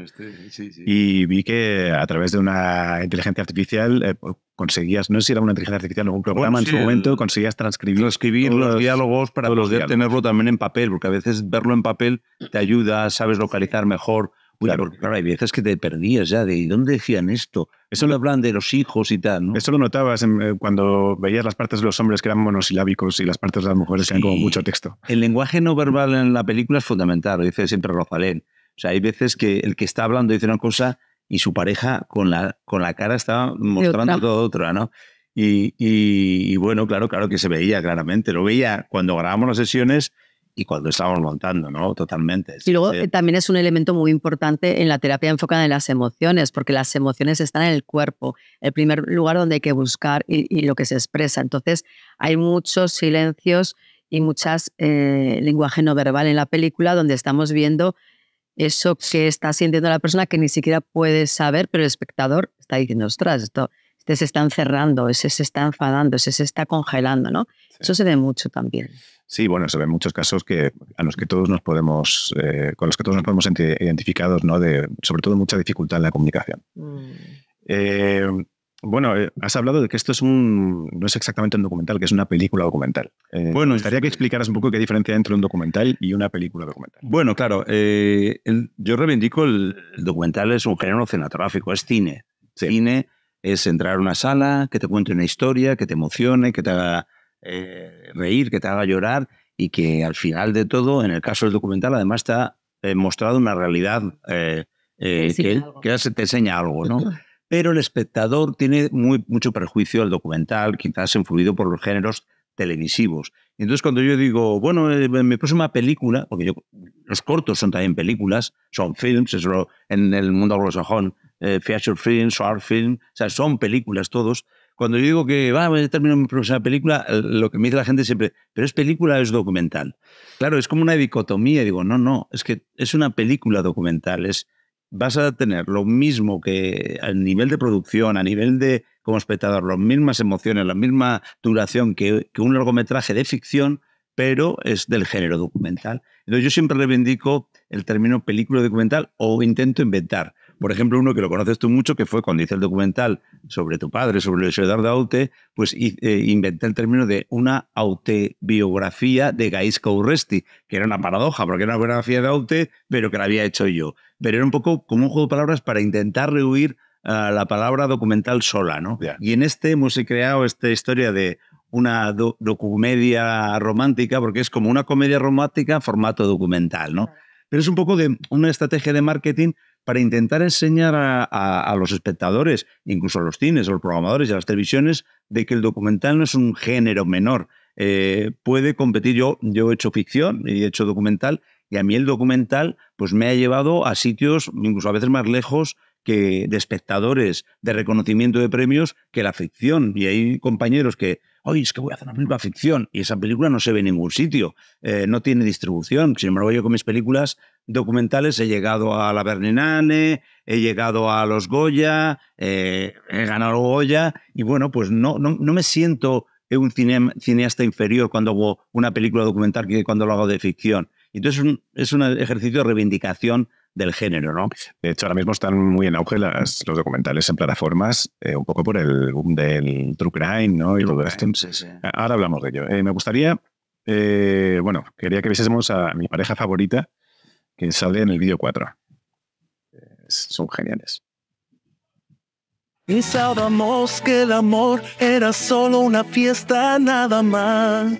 y vi que a través de una inteligencia artificial eh, conseguías, no sé si era una inteligencia artificial o un programa en su momento, conseguías transcribir, los, diálogos para poder tenerlo también en papel, porque a veces verlo en papel te ayuda, sabes localizar mejor Claro, hay veces que te perdías ya de dónde decían esto. Eso lo hablan de los hijos y tal, ¿no? Eso lo notabas eh, cuando veías las partes de los hombres que eran monosilábicos y las partes de las mujeres que eran como mucho texto. El lenguaje no verbal en la película es fundamental, lo dice siempre Rosalén. O sea, hay veces que el que está hablando dice una cosa y su pareja con la, con la cara está mostrando todo otra, ¿no? Y, bueno, claro, claro que se veía claramente. Lo veía cuando grabamos las sesiones y cuando estamos montando, ¿no? Totalmente. Y luego este eh, también es un elemento muy importante en la terapia enfocada en las emociones, porque las emociones están en el cuerpo, el primer lugar donde hay que buscar y, lo que se expresa. Entonces, hay muchos silencios y muchas eh, lenguaje no verbal en la película donde estamos viendo eso que está sintiendo la persona que ni siquiera puede saber, pero el espectador está diciendo, ostras, esto, este se está encerrando, ese se está enfadando, ese se está congelando, ¿no? Eso se ve mucho también. Sí, bueno, se ven muchos casos que a los que todos nos podemos, eh, con los que todos nos podemos identificar, identificados, ¿no? De, sobre todo mucha dificultad en la comunicación. Mm. Eh, bueno, eh, has hablado de que esto es un, no es exactamente un documental, que es una película documental. bueno, estaría que explicaras un poco qué diferencia hay entre un documental y una película documental. Bueno, claro, yo reivindico el, el, documental es un género cinematográfico, es cine. Cine es entrar a una sala, que te cuente una historia, que te emocione, que te haga eh, reír, que te haga llorar y que al final de todo, en el caso del documental, además está eh, mostrado una realidad eh, que, se te enseña algo, ¿no? Pero el espectador tiene muy, mucho perjuicio al documental, quizás influido por los géneros televisivos. Entonces, cuando yo digo, bueno, mi próxima película, porque yo, los cortos son también películas, son films, es lo, en el mundo anglosajón, feature films short film, o sea, son películas todos cuando yo digo que va, a terminar mi próxima película, eh, lo que me dice la gente siempre, pero es película o es documental. Claro, es como una dicotomía. Digo, no, no, es que es una película documental. Es, vas a tener lo mismo que a nivel de producción, a nivel de, como espectador, las mismas emociones, la misma duración que, que un largometraje de ficción, pero es del género documental. Entonces yo siempre reivindico el término película documental o intento inventar. Por ejemplo, uno que lo conoces tú mucho, que fue cuando hice el documental sobre tu padre, sobre de Aute, pues eh, inventé el término de una autobiografía de Gaisco Urresti, que era una paradoja, porque era una biografía de Aute, pero que la había hecho yo. Pero era un poco como un juego de palabras para intentar rehuir la palabra documental sola, ¿no? Y en este hemos creado esta historia de una documedia romántica, porque es como una comedia romántica formato documental, ¿no? Pero es un poco de una estrategia de marketing para intentar enseñar a, los espectadores, incluso a los cines, a los programadores y a las televisiones, de que el documental no es un género menor. Eh, puede competir. Yo, yo he hecho ficción y he hecho documental, y a mí el documental pues me ha llevado a sitios, incluso a veces más lejos, que de espectadores, de reconocimiento de premios, que la ficción. Y hay compañeros que oye, es que voy a hacer una película ficción y esa película no se ve en ningún sitio, eh, no tiene distribución. Sin embargo, yo con mis películas documentales he llegado a la Berninane, he llegado a los Goya, eh, he ganado Goya y bueno, pues no, no, me siento un cineasta inferior cuando hago una película documental que cuando lo hago de ficción. Entonces es un ejercicio de reivindicación del género, ¿no? De hecho, ahora mismo están muy en auge las, los documentales en plataformas, eh, un poco por el boom del true crime, ¿no? Y Ahora hablamos de ello. Eh, me gustaría, eh, bueno, quería que viésemos a mi pareja favorita que sale en el vídeo 4. son geniales. Pensábamos que el amor era solo una fiesta nada más.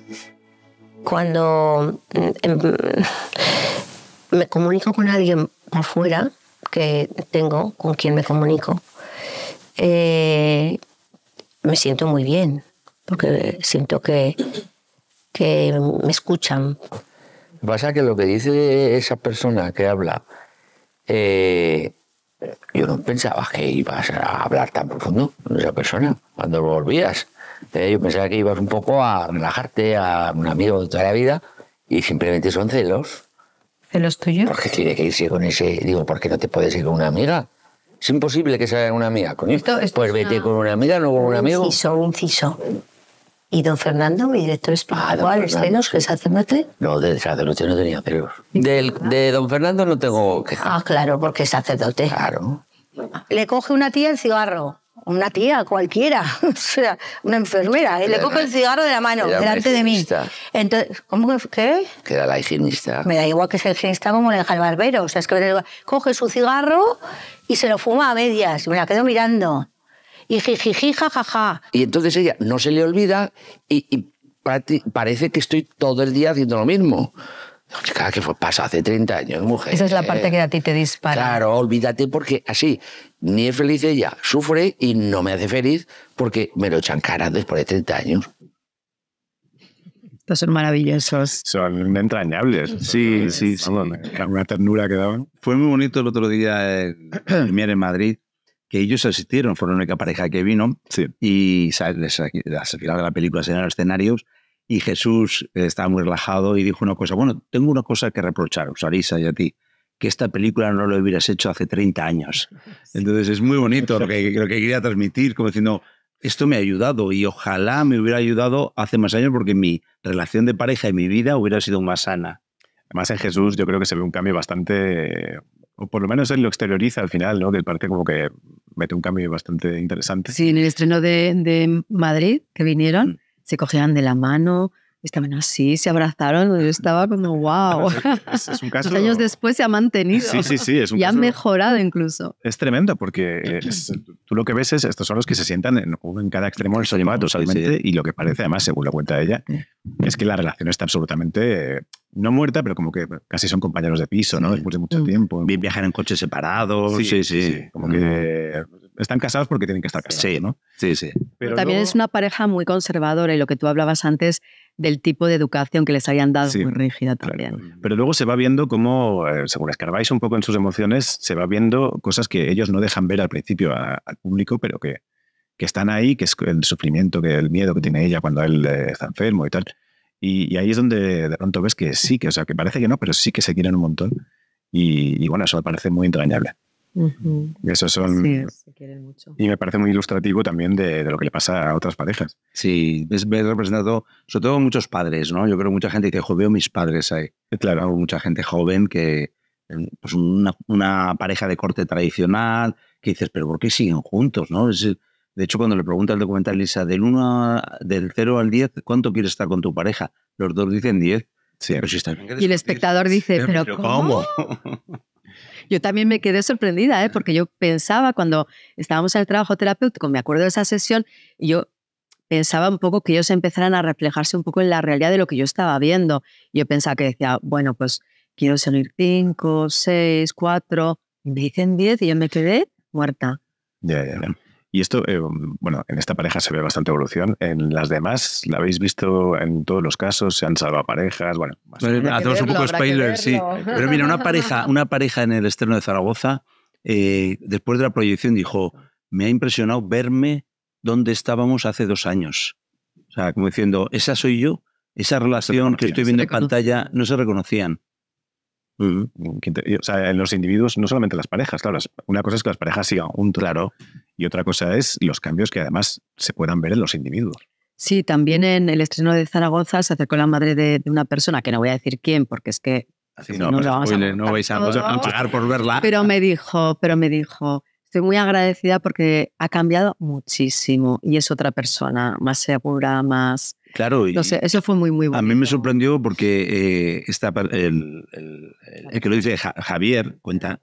Cuando mm, em, me comunico con alguien afuera que tengo, con quien me comunico, eh, me siento muy bien, porque siento que, que me escuchan. Pasa que lo que dice esa persona que habla, eh, yo no pensaba que ibas a hablar tan profundo con esa persona cuando volvías. Eh, yo pensaba que ibas un poco a relajarte a un amigo de toda la vida y simplemente son celos de los tuyos? ¿Por qué tiene que irse con ese? Digo, ¿por qué no te puedes ir con una amiga? Es imposible que sea una amiga. Con esto, pues vete con una amiga, no con un amigo. Un ciso, un ciso. Y don Fernando, mi director ah, es celos este, que es sacerdote. No, de sacerdote no tenía pero de don Fernando no tengo queja. Ah, claro, porque es sacerdote. Claro. Le coge una tía el cigarro una tía cualquiera, o sea, una enfermera, y eh, le coge el cigarro de la mano delante de mí. Entonces, ¿cómo que qué? Que era la higienista. Me da igual que sea higienista como le deja el barbero, o sea, es que coge su cigarro y se lo fuma a medias, y me la quedo mirando. Y ja jajaja. Y entonces ella no se le olvida y, parece que estoy todo el día haciendo lo mismo. Claro, que fue, pasa hace 30 años, mujer. Esa es la parte que a ti te dispara. Claro, olvídate porque así, ni es feliz ella, sufre y no me hace feliz porque me lo echan cara después de 30 años. Estos son maravillosos. Son entrañables. Sí, sí, sí. Una ternura que daban. Fue muy bonito el otro día eh, en Madrid, que ellos asistieron, fueron la única pareja que vino. Sí. Y al final de la película se los escenarios y Jesús estaba muy relajado y dijo una cosa. Bueno, tengo una cosa que reprochar a y a ti que esta película no lo hubieras hecho hace 30 años. Entonces es muy bonito lo que, que quería transmitir, como diciendo, esto me ha ayudado y ojalá me hubiera ayudado hace más años porque mi relación de pareja y mi vida hubiera sido más sana. Además en Jesús yo creo que se ve un cambio bastante, o por lo menos él lo exterioriza al final, ¿no? Que parece como que mete un cambio bastante interesante. Sí, en el estreno de, de Madrid que vinieron, mm. se cogían de la mano, Estaban así, se abrazaron, yo estaba como, wow. Es, un caso... años después se ha mantenido. Sí, sí, sí. y ha mejorado incluso. Es tremendo porque tú lo que ves es, estos son los que se sientan en, cada extremo del sofá totalmente. Y lo que parece, además, según la cuenta de ella, es que la relación está absolutamente, no muerta, pero como que casi son compañeros de piso, ¿no? Después de mucho mm. tiempo. Viajan en coches separados. Sí, sí, Como que están casados porque tienen que estar casados, sí, ¿no? Sí, sí. También es una pareja muy conservadora y lo que tú hablabas antes del tipo de educación que les habían dado, muy rígida también. Pero luego se va viendo cómo, eh, según escarbáis un poco en sus emociones, se va viendo cosas que ellos no dejan ver al principio al público, pero que, que, están ahí, que es el sufrimiento, que el miedo que tiene ella cuando él eh, está enfermo y tal. Y, ahí es donde de pronto ves que sí, que, o sea, que parece que no, pero sí que se quieren un montón. Y, y bueno, eso me parece muy entrañable. Y son. Y me parece muy ilustrativo también de, de, lo que le pasa a otras parejas. Sí, ves, representado, sobre todo muchos padres, ¿no? Yo creo mucha gente dice, jo, veo mis padres ahí. Eh, claro. mucha gente joven que. Eh, pues una, pareja de corte tradicional, que dices, pero ¿por qué siguen juntos? ¿no? Es, de hecho, cuando le pregunta al documental Lisa, del, 1 del 0 al 10, ¿cuánto quieres estar con tu pareja? Los dos dicen 10. Sí, y el espectador dice, ¿pero, ¿cómo? Yo también me quedé sorprendida, ¿eh? porque yo pensaba cuando estábamos en el trabajo terapéutico, me acuerdo de esa sesión, y yo pensaba un poco que ellos empezaran a reflejarse un poco en la realidad de lo que yo estaba viendo. Yo pensaba que decía, bueno, pues quiero salir cinco, seis, cuatro, me dicen diez, y yo me quedé muerta. Ya, ya, y esto, eh, bueno, en esta pareja se ve bastante evolución. En las demás, la habéis visto en todos los casos, se han salvado parejas, bueno. hacemos un poco spoiler, sí. Pero mira, una pareja, una pareja en el externo de Zaragoza, eh, después de la proyección dijo, me ha impresionado verme donde estábamos hace dos años. O sea, como diciendo, esa soy yo, esa relación que estoy viendo en pantalla, no se reconocían. Mm. O sea, en los individuos, no solamente las parejas, claro, una cosa es que las parejas sigan un claro, y otra cosa es los cambios que además se puedan ver en los individuos. Sí, también en el estreno de Zaragoza se acercó la madre de, una persona, que no voy a decir quién, porque es que no, vais a, por verla. Pero me dijo, pero me dijo, estoy muy agradecida porque ha cambiado muchísimo y es otra persona, más segura, más Claro. eso fue muy, muy bueno. A mí me sorprendió porque eh, esta, el, el, que lo dice Javier cuenta.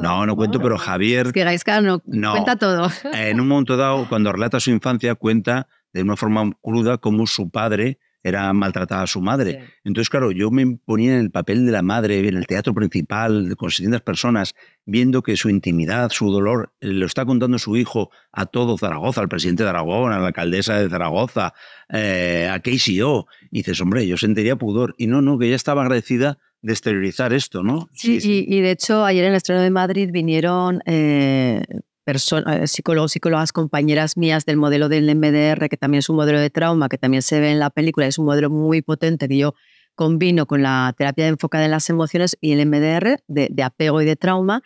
no, no cuento, pero Javier. que no, cuenta todo. En un momento dado, cuando relata su infancia, cuenta de una forma cruda cómo su padre era maltratada a su madre. Entonces, claro, yo me ponía en el papel de la madre, en el teatro principal, con 600 personas, viendo que su intimidad, su dolor, lo está contando su hijo a todo Zaragoza, al presidente de Aragón, a la alcaldesa de Zaragoza, eh, a Casey O. dices, hombre, yo sentiría pudor. Y no, no, que ella estaba agradecida de exteriorizar esto, ¿no? Sí, Y, de hecho ayer en el estreno de Madrid vinieron eh, eh, psicólogos, psicólogas, compañeras mías del modelo del MDR, que también es un modelo de trauma, que también se ve en la película, es un modelo muy potente que yo combino con la terapia enfocada en las emociones y el MDR de, apego y de trauma.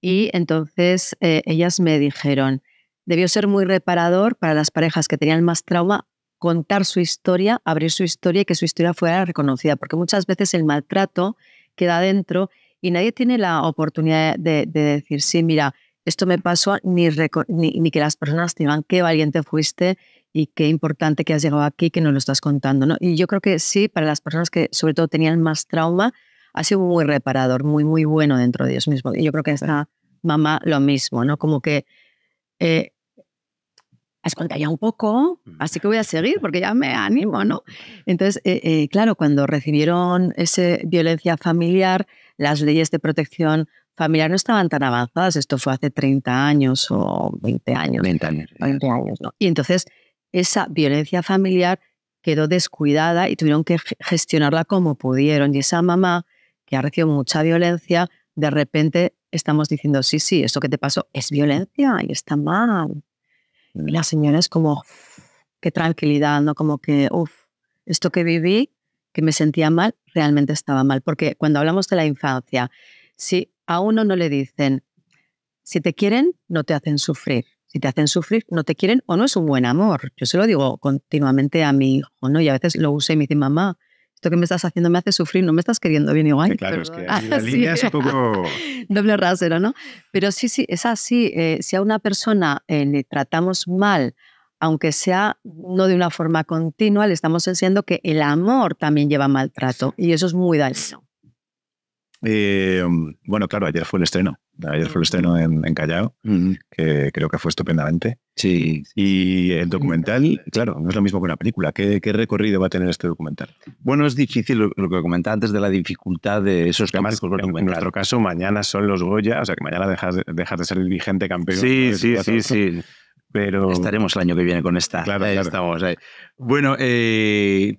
Y entonces eh, ellas me dijeron, debió ser muy reparador para las parejas que tenían más trauma contar su historia, abrir su historia y que su historia fuera reconocida, porque muchas veces el maltrato queda dentro y nadie tiene la oportunidad de, de decir, sí, mira, esto me pasó ni, ni, que las personas te digan qué valiente fuiste y qué importante que has llegado aquí que nos lo estás contando. ¿no? Y yo creo que sí, para las personas que sobre todo tenían más trauma, ha sido muy reparador, muy, muy bueno dentro de ellos mismos. Y yo creo que esta mamá lo mismo, ¿no? Como que has eh, contado ya un poco, mm. así que voy a seguir porque ya me animo, ¿no? Entonces, eh, eh, claro, cuando recibieron esa violencia familiar, las leyes de protección familiar no estaban tan avanzadas. Esto fue hace 30 años o 20 años. 20 años. Y entonces esa violencia familiar quedó descuidada y tuvieron que gestionarla como pudieron. Y esa mamá que ha recibido mucha violencia, de repente estamos diciendo, sí, sí, esto que te pasó es violencia y está mal. Y mm. la señora es como, qué tranquilidad, ¿no? Como que, uff, esto que viví, que me sentía mal, realmente estaba mal. Porque cuando hablamos de la infancia, sí, a uno no le dicen, si te quieren, no te hacen sufrir. Si te hacen sufrir, no te quieren o no es un buen amor. Yo se lo digo continuamente a mi hijo, ¿no? Y a veces lo uso y me dice, mamá, esto que me estás haciendo me hace sufrir, no me estás queriendo bien igual. claro, es que ah, la línea es un poco... Doble rasero, ¿no? Pero sí, sí, es así. Eh, si a una persona eh, le tratamos mal, aunque sea no de una forma continua, le estamos enseñando que el amor también lleva maltrato y eso es muy dañino. Eh, bueno, claro, ayer fue el estreno. Ayer fue el estreno en, Callao, que creo que fue estupendamente. Sí. Y el documental, claro, no es lo mismo que una película. ¿Qué, recorrido va a tener este documental? Bueno, es difícil lo, que comentaba antes de la dificultad de esos temas. En, nuestro caso, mañana son los Goya, o sea que mañana dejas, de ser el vigente campeón. Sí, sí, sí, sí. Pero... Estaremos el año que viene con esta. Claro, ya Estamos Bueno, eh,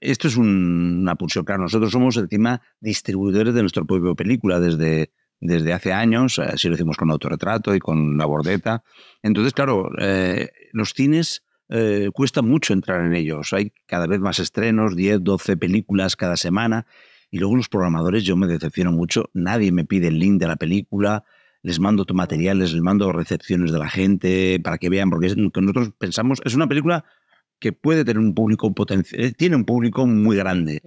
esto es un, una pulsión. Claro, nosotros somos encima distribuidores de nuestra propia película desde, desde hace años, así lo hicimos con Autorretrato y con La Bordeta. Entonces, claro, eh, los cines eh, cuesta mucho entrar en ellos. Hay cada vez más estrenos, 10, 12 películas cada semana. Y luego los programadores, yo me decepciono mucho, nadie me pide el link de la película, les mando materiales, les mando recepciones de la gente para que vean, porque es, que nosotros pensamos, es una película que puede tener un público potencial, eh, tiene un público muy grande,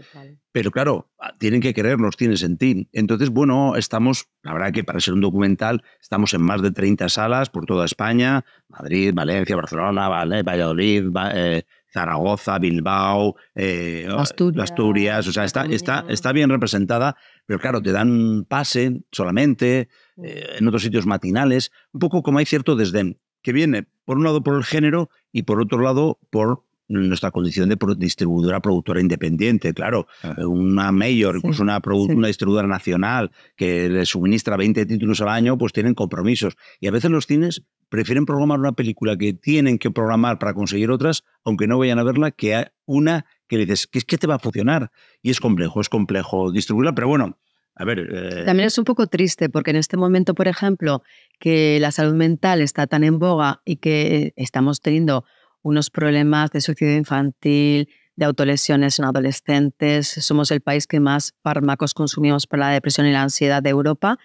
pero claro, ah, tienen que los tienes en ti. Entonces, bueno, estamos, la verdad que para ser un documental, estamos en más de 30 salas por toda España, Madrid, Valencia, Barcelona, vale, Valladolid, eh, Zaragoza, Bilbao, eh, oh, Asturias, Asturias, o sea, está, está, está bien representada, pero claro, te dan pase solamente, Mm. Eh, en otros sitios matinales, un poco como hay cierto desdén, que viene por un lado por el género y por otro lado por nuestra condición de distribuidora productora independiente, claro, eh, una mayor, pues una, distribuidora nacional que le suministra 20 títulos al año, pues tienen compromisos. Y a veces los cines prefieren programar una película que tienen que programar para conseguir otras, aunque no vayan a verla, que una que le dices, ¿qué es que te va a funcionar? Y es complejo, es complejo distribuirla, pero bueno, ver, eh, También es un poco triste porque en este momento, por ejemplo, que la salud mental está tan en boga y que estamos teniendo unos problemas de suicidio infantil, de autolesiones en adolescentes, somos el país que más fármacos consumimos para la depresión y la ansiedad de Europa,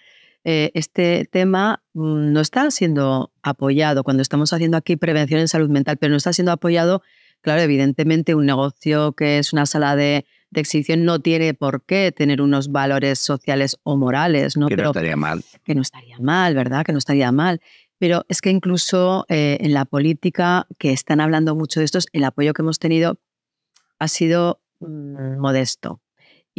eh, este tema mm, no está siendo apoyado. Cuando estamos haciendo aquí prevención en salud mental, pero no está siendo apoyado, claro, evidentemente un negocio que es una sala de de exhibición no tiene por qué tener unos valores sociales o morales, ¿no? Que Pero, no estaría mal. Que no estaría mal, ¿verdad? Que no estaría mal. Pero es que incluso eh, en la política, que están hablando mucho de esto, el apoyo que hemos tenido ha sido mm, modesto.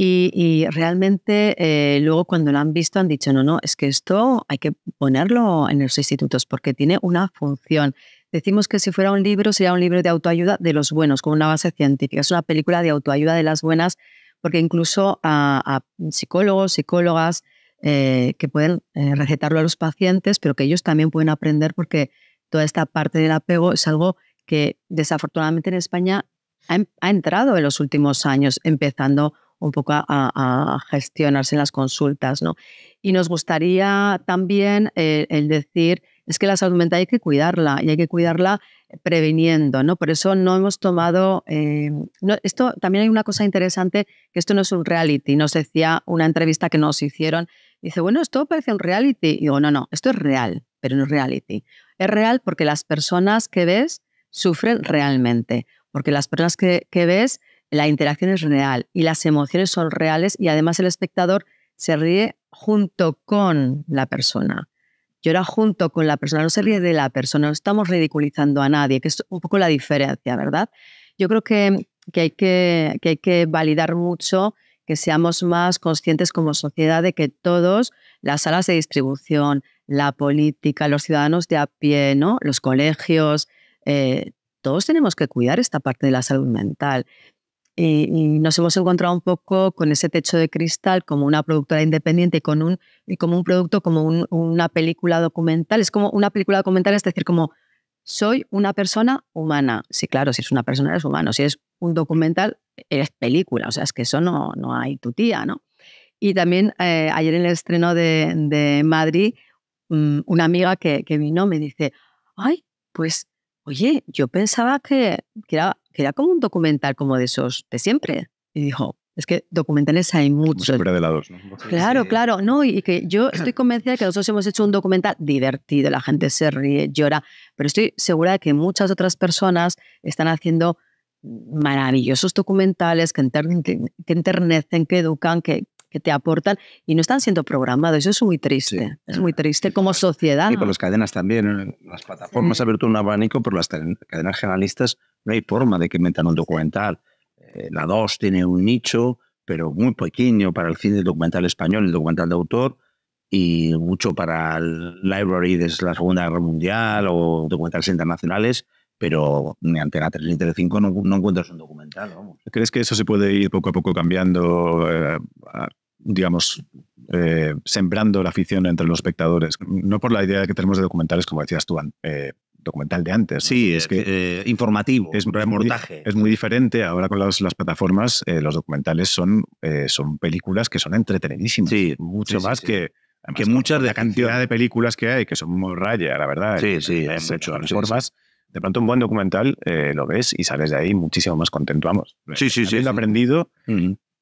Y, realmente eh, luego cuando lo han visto han dicho, no, no, es que esto hay que ponerlo en los institutos porque tiene una función Decimos que si fuera un libro, sería un libro de autoayuda de los buenos, con una base científica. Es una película de autoayuda de las buenas, porque incluso a, psicólogos, psicólogas, eh, que pueden eh, recetarlo a los pacientes, pero que ellos también pueden aprender porque toda esta parte del apego es algo que desafortunadamente en España ha, em, entrado en los últimos años, empezando un poco a, gestionarse en las consultas. ¿no? Y nos gustaría también eh, el decir es que la salud mental hay que cuidarla y hay que cuidarla eh, previniendo, ¿no? Por eso no hemos tomado... Eh, esto también hay una cosa interesante, que esto no es un reality, nos decía una entrevista que nos hicieron, dice, bueno, esto parece un reality, y digo, no, no, esto es real, pero no es reality. Es real porque las personas que ves sufren realmente, porque las personas que ves, la interacción es real y las emociones son reales y además el espectador se ríe junto con la persona llora junto con la persona, no se ríe de la persona, no estamos ridiculizando a nadie, que es un poco la diferencia, ¿verdad? Yo creo que, hay, que, hay que validar mucho que seamos más conscientes como sociedad de que todos, las salas de distribución, la política, los ciudadanos de a pie, ¿no? los colegios, eh, todos tenemos que cuidar esta parte de la salud mental. Eh, y, nos hemos encontrado un poco con ese techo de cristal como una productora independiente con un, y como un producto, como una película documental. Es como una película documental, es decir, como soy una persona humana. Sí, claro, si es una persona eres humano, si es un documental eres película, o sea, es que eso no, no hay tu tía, ¿no? Y también eh, ayer en el estreno de, Madrid, mm, una amiga que, vino me dice, ay, pues, oye, yo pensaba que, que era era como un documental como de esos de siempre. Y dijo, es que documentales hay muchos. Claro, claro, no, y que yo estoy convencida que nosotros hemos hecho un documental divertido, la gente se ríe, llora, pero estoy segura de que muchas otras personas están haciendo maravillosos documentales que, enternecen, que educan, que, que te aportan y no están siendo programados. Eso es muy triste. Es muy eh, triste como sociedad. Y por las cadenas también. Las plataformas sí. abierto un abanico, pero las cadenas generalistas no hay forma de que metan un documental. Eh, la 2 tiene un nicho, pero muy pequeño para el cine documental español, el documental de autor, y mucho para el library de la Segunda Guerra Mundial o documentales internacionales, pero ni la 3 ni no, no encuentras un documental. ¿Crees que eso se puede ir poco a poco cambiando eh, digamos, eh, sembrando la afición entre los espectadores. No por la idea que tenemos de documentales, como decías tú, eh, documental de antes. Sí, es, que eh, informativo, es, Es muy diferente. Ahora con las, plataformas, los documentales son, son películas que son entretenidísimas. mucho más que... muchas de la cantidad de películas que hay, que son muy raya, la verdad. Sí, sí, De pronto un buen documental lo ves y sales de ahí muchísimo más contento, vamos. Sí, sí, sí. has aprendido,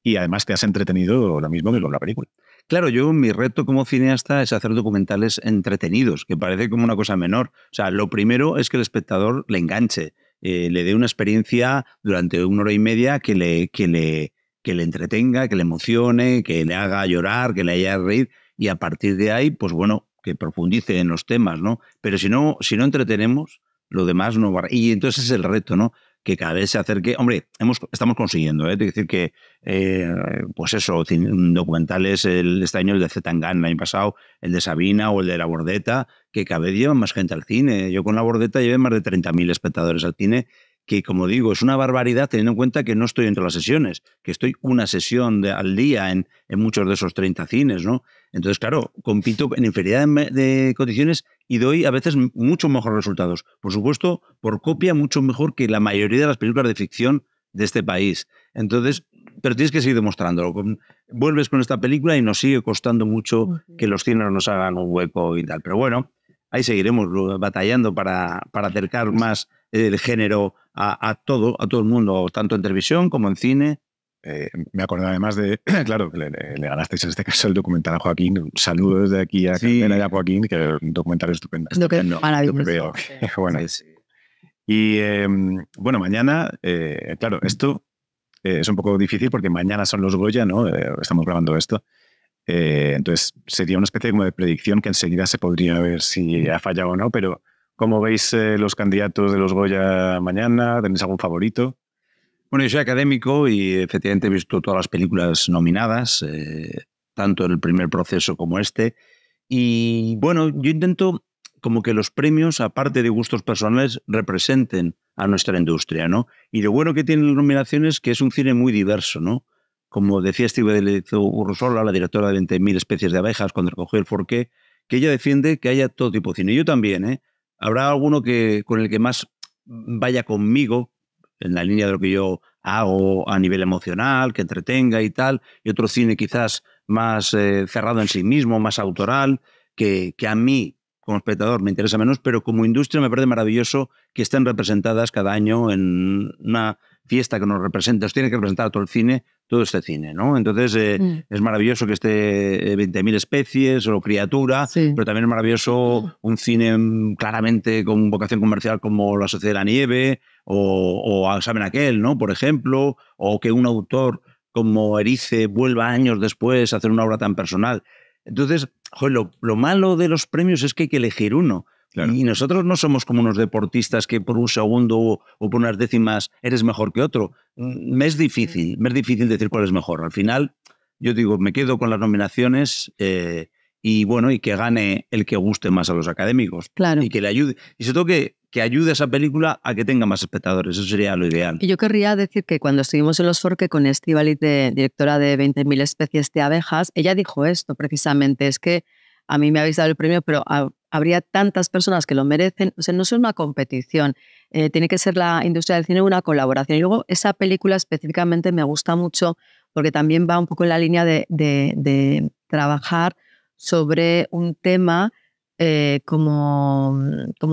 y además te has entretenido lo mismo que con la película. Claro, yo mi reto como cineasta es hacer documentales entretenidos, que parece como una cosa menor. O sea, lo primero es que el espectador le enganche, eh, le dé una experiencia durante una hora y media que le, que le, que le entretenga, que le emocione, que le haga llorar, que le haya reír. Y a partir de ahí, pues bueno, que profundice en los temas, ¿no? Pero si no, si no entretenemos, lo demás no va. Y entonces es el reto, ¿no? que cada vez se acerque. Hombre, hemos, estamos consiguiendo, ¿eh? es decir, que, eh, pues eso, documentales, el, este año el de Zetangán, el año pasado, el de Sabina o el de La Bordeta, que cada vez llevan más gente al cine. Yo con La Bordeta llevé más de 30.000 espectadores al cine, que como digo, es una barbaridad teniendo en cuenta que no estoy entre las sesiones, que estoy una sesión al día en, en muchos de esos 30 cines, ¿no? Entonces, claro, compito en inferioridad de condiciones y doy a veces muchos mejores resultados. Por supuesto, por copia, mucho mejor que la mayoría de las películas de ficción de este país. Entonces, pero tienes que seguir demostrándolo. Vuelves con esta película y nos sigue costando mucho que los cines nos hagan un hueco y tal. Pero bueno, ahí seguiremos batallando para, acercar pues más el género a, todo, a todo el mundo, tanto en televisión como en cine eh, me acuerdo además de, claro, le, le, ganasteis en este caso el documental a Joaquín. saludos saludo desde aquí a Joaquín, que es un documental estupendo. lo bueno. Y em, bueno, mañana, eh, claro, esto eh, es un poco difícil porque mañana son los Goya, ¿no? estamos grabando esto. entonces, sería una especie de predicción que enseguida se podría ver si ha fallado o no, pero como veis los candidatos de los Goya mañana? ¿Tenéis algún favorito? Bueno, yo soy académico y efectivamente he visto todas las películas nominadas, eh, tanto en el primer proceso como este. Y bueno, yo intento como que los premios, aparte de gustos personales, representen a nuestra industria, ¿no? Y lo bueno que tienen las nominaciones es que es un cine muy diverso, ¿no? Como decía Steve Ursola, la directora de 20.000 especies de abejas, cuando recogió el Forqué, que ella defiende que haya todo tipo de cine. Yo también, ¿eh? Habrá alguno que, con el que más vaya conmigo, en la línea de lo que yo hago a nivel emocional, que entretenga y tal, y otro cine quizás más eh, cerrado en sí mismo, más autoral, que, que a mí como espectador me interesa menos, pero como industria me parece maravilloso que estén representadas cada año en una fiesta que nos representa, os tiene que representar todo el cine, todo este cine, ¿no? Entonces eh, mm. es maravilloso que esté 20.000 eh, especies o criatura, pero también es maravilloso mm. un cine mm, claramente con vocación comercial como La Sociedad de la Nieve o, o Saben Aquel, ¿no? Por ejemplo, o que un autor como Erice vuelva años después a hacer una obra tan personal. Entonces, lo, malo de los premios es que hay que elegir uno. Y nosotros no somos como unos deportistas que por un segundo o, por unas décimas eres mejor que otro. Mm, me es mm. difícil, difícil decir cuál es mejor. Al final, yo digo, me quedo con las nominaciones eh, y bueno, y que gane el que guste más a los académicos. Y que le ayude. Y se toque que ayude esa película a que tenga más espectadores. Eso sería lo ideal. Y yo querría decir que cuando estuvimos en los Forque con Estivaliz, de, directora de 20.000 especies de abejas, ella dijo esto precisamente, es que a mí me habéis dado el premio, pero habría tantas personas que lo merecen. O sea, no es una competición, eh, tiene que ser la industria del cine una colaboración. Y luego esa película específicamente me gusta mucho porque también va un poco en la línea de, de trabajar sobre un tema eh, mm, como,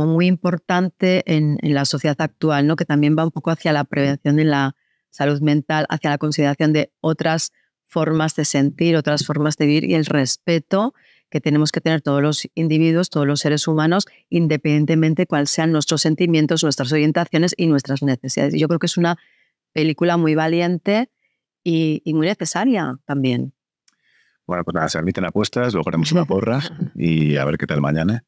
muy importante en, la sociedad actual, ¿no? que también va un poco hacia la prevención de la salud mental, hacia la consideración de otras formas de sentir, otras formas de vivir y el respeto que tenemos que tener todos los individuos, todos los seres humanos, independientemente de cuáles sean nuestros sentimientos, nuestras orientaciones y nuestras necesidades. Yo creo que es una película muy valiente y, y muy necesaria también. Bueno, pues nada, se admiten apuestas, luego haremos una porra y a ver qué tal mañana.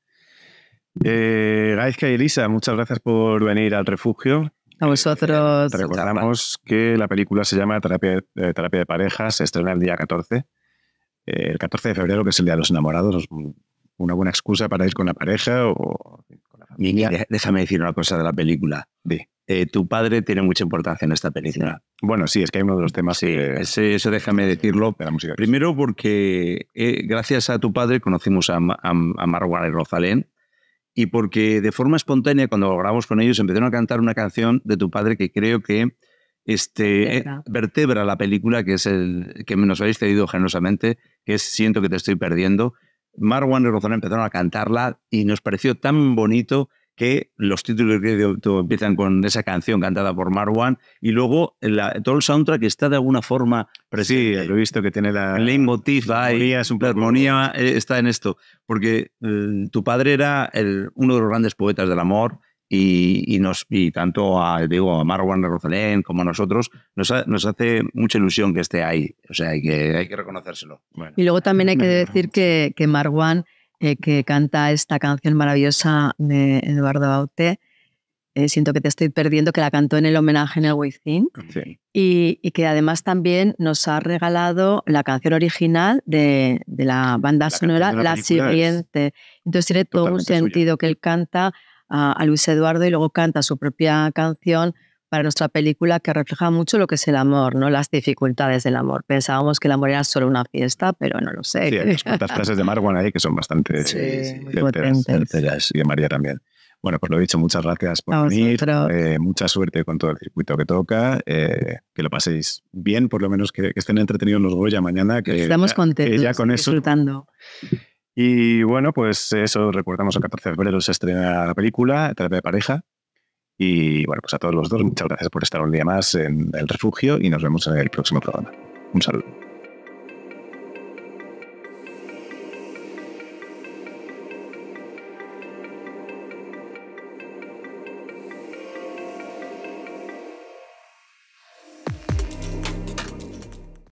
Eh, Gaizka y Elisa, muchas gracias por venir al refugio. A vosotros. Eh, recordamos que la película se llama Terapia, de eh, Parejas, se estrena el día 14. el 14 de febrero, que es el Día de los Enamorados, una buena excusa para ir con la pareja o déjame decir una cosa de la película. Eh, tu padre tiene mucha importancia en esta película. Bueno, sí, es que hay uno de los temas. eso déjame decirlo. música Primero porque eh, gracias a tu padre conocimos a, a, y Rosalén y porque de forma espontánea cuando grabamos con ellos empezaron a cantar una canción de tu padre que creo que este, eh, vertebra la película que es el que nos habéis cedido generosamente, que es Siento que te estoy perdiendo, Marwan y Rosana empezaron a cantarla y nos pareció tan bonito que los títulos que empiezan con esa canción cantada por Marwan y luego la, todo el soundtrack está de alguna forma presente. Sí, lo he visto que tiene la... Leitmotiv, la armonía, la armonía eh, está en esto, porque eh, tu padre era uno de los grandes poetas del amor, y, y, nos, y tanto a, digo, a Marwan de Rosalén como a nosotros, nos, hace mucha ilusión que esté ahí. O sea, hay que, hay que reconocérselo. Y luego también hay que decir que, que Marwan, eh, que canta esta canción maravillosa de Eduardo Baute, eh, siento que te estoy perdiendo, que la cantó en el homenaje en el Within. Mm. Sí. Y, y, que además también nos ha regalado la canción original de, de la banda sonora, la, siguiente. Entonces tiene todo un sentido que él canta a, Luis Eduardo y luego canta su propia canción para nuestra película que refleja mucho lo que es el amor, ¿no? las dificultades del amor. Pensábamos que el amor era solo una fiesta, pero no lo sé. Sí, hay unas frases de Marwan ahí que son bastante sí, y de María también. Bueno, pues lo dicho, muchas gracias por venir. Eh, mucha suerte con todo el circuito que toca. Eh, que lo paséis bien, por lo menos que, estén entretenidos los Goya mañana. Que Estamos ya, contentos, disfrutando. Y bueno, pues eso, recordamos el 14 de febrero se estrena la película, Terapia de Pareja. Y bueno, pues a todos los dos, muchas gracias por estar un día más en el refugio y nos vemos en el próximo programa. Un saludo.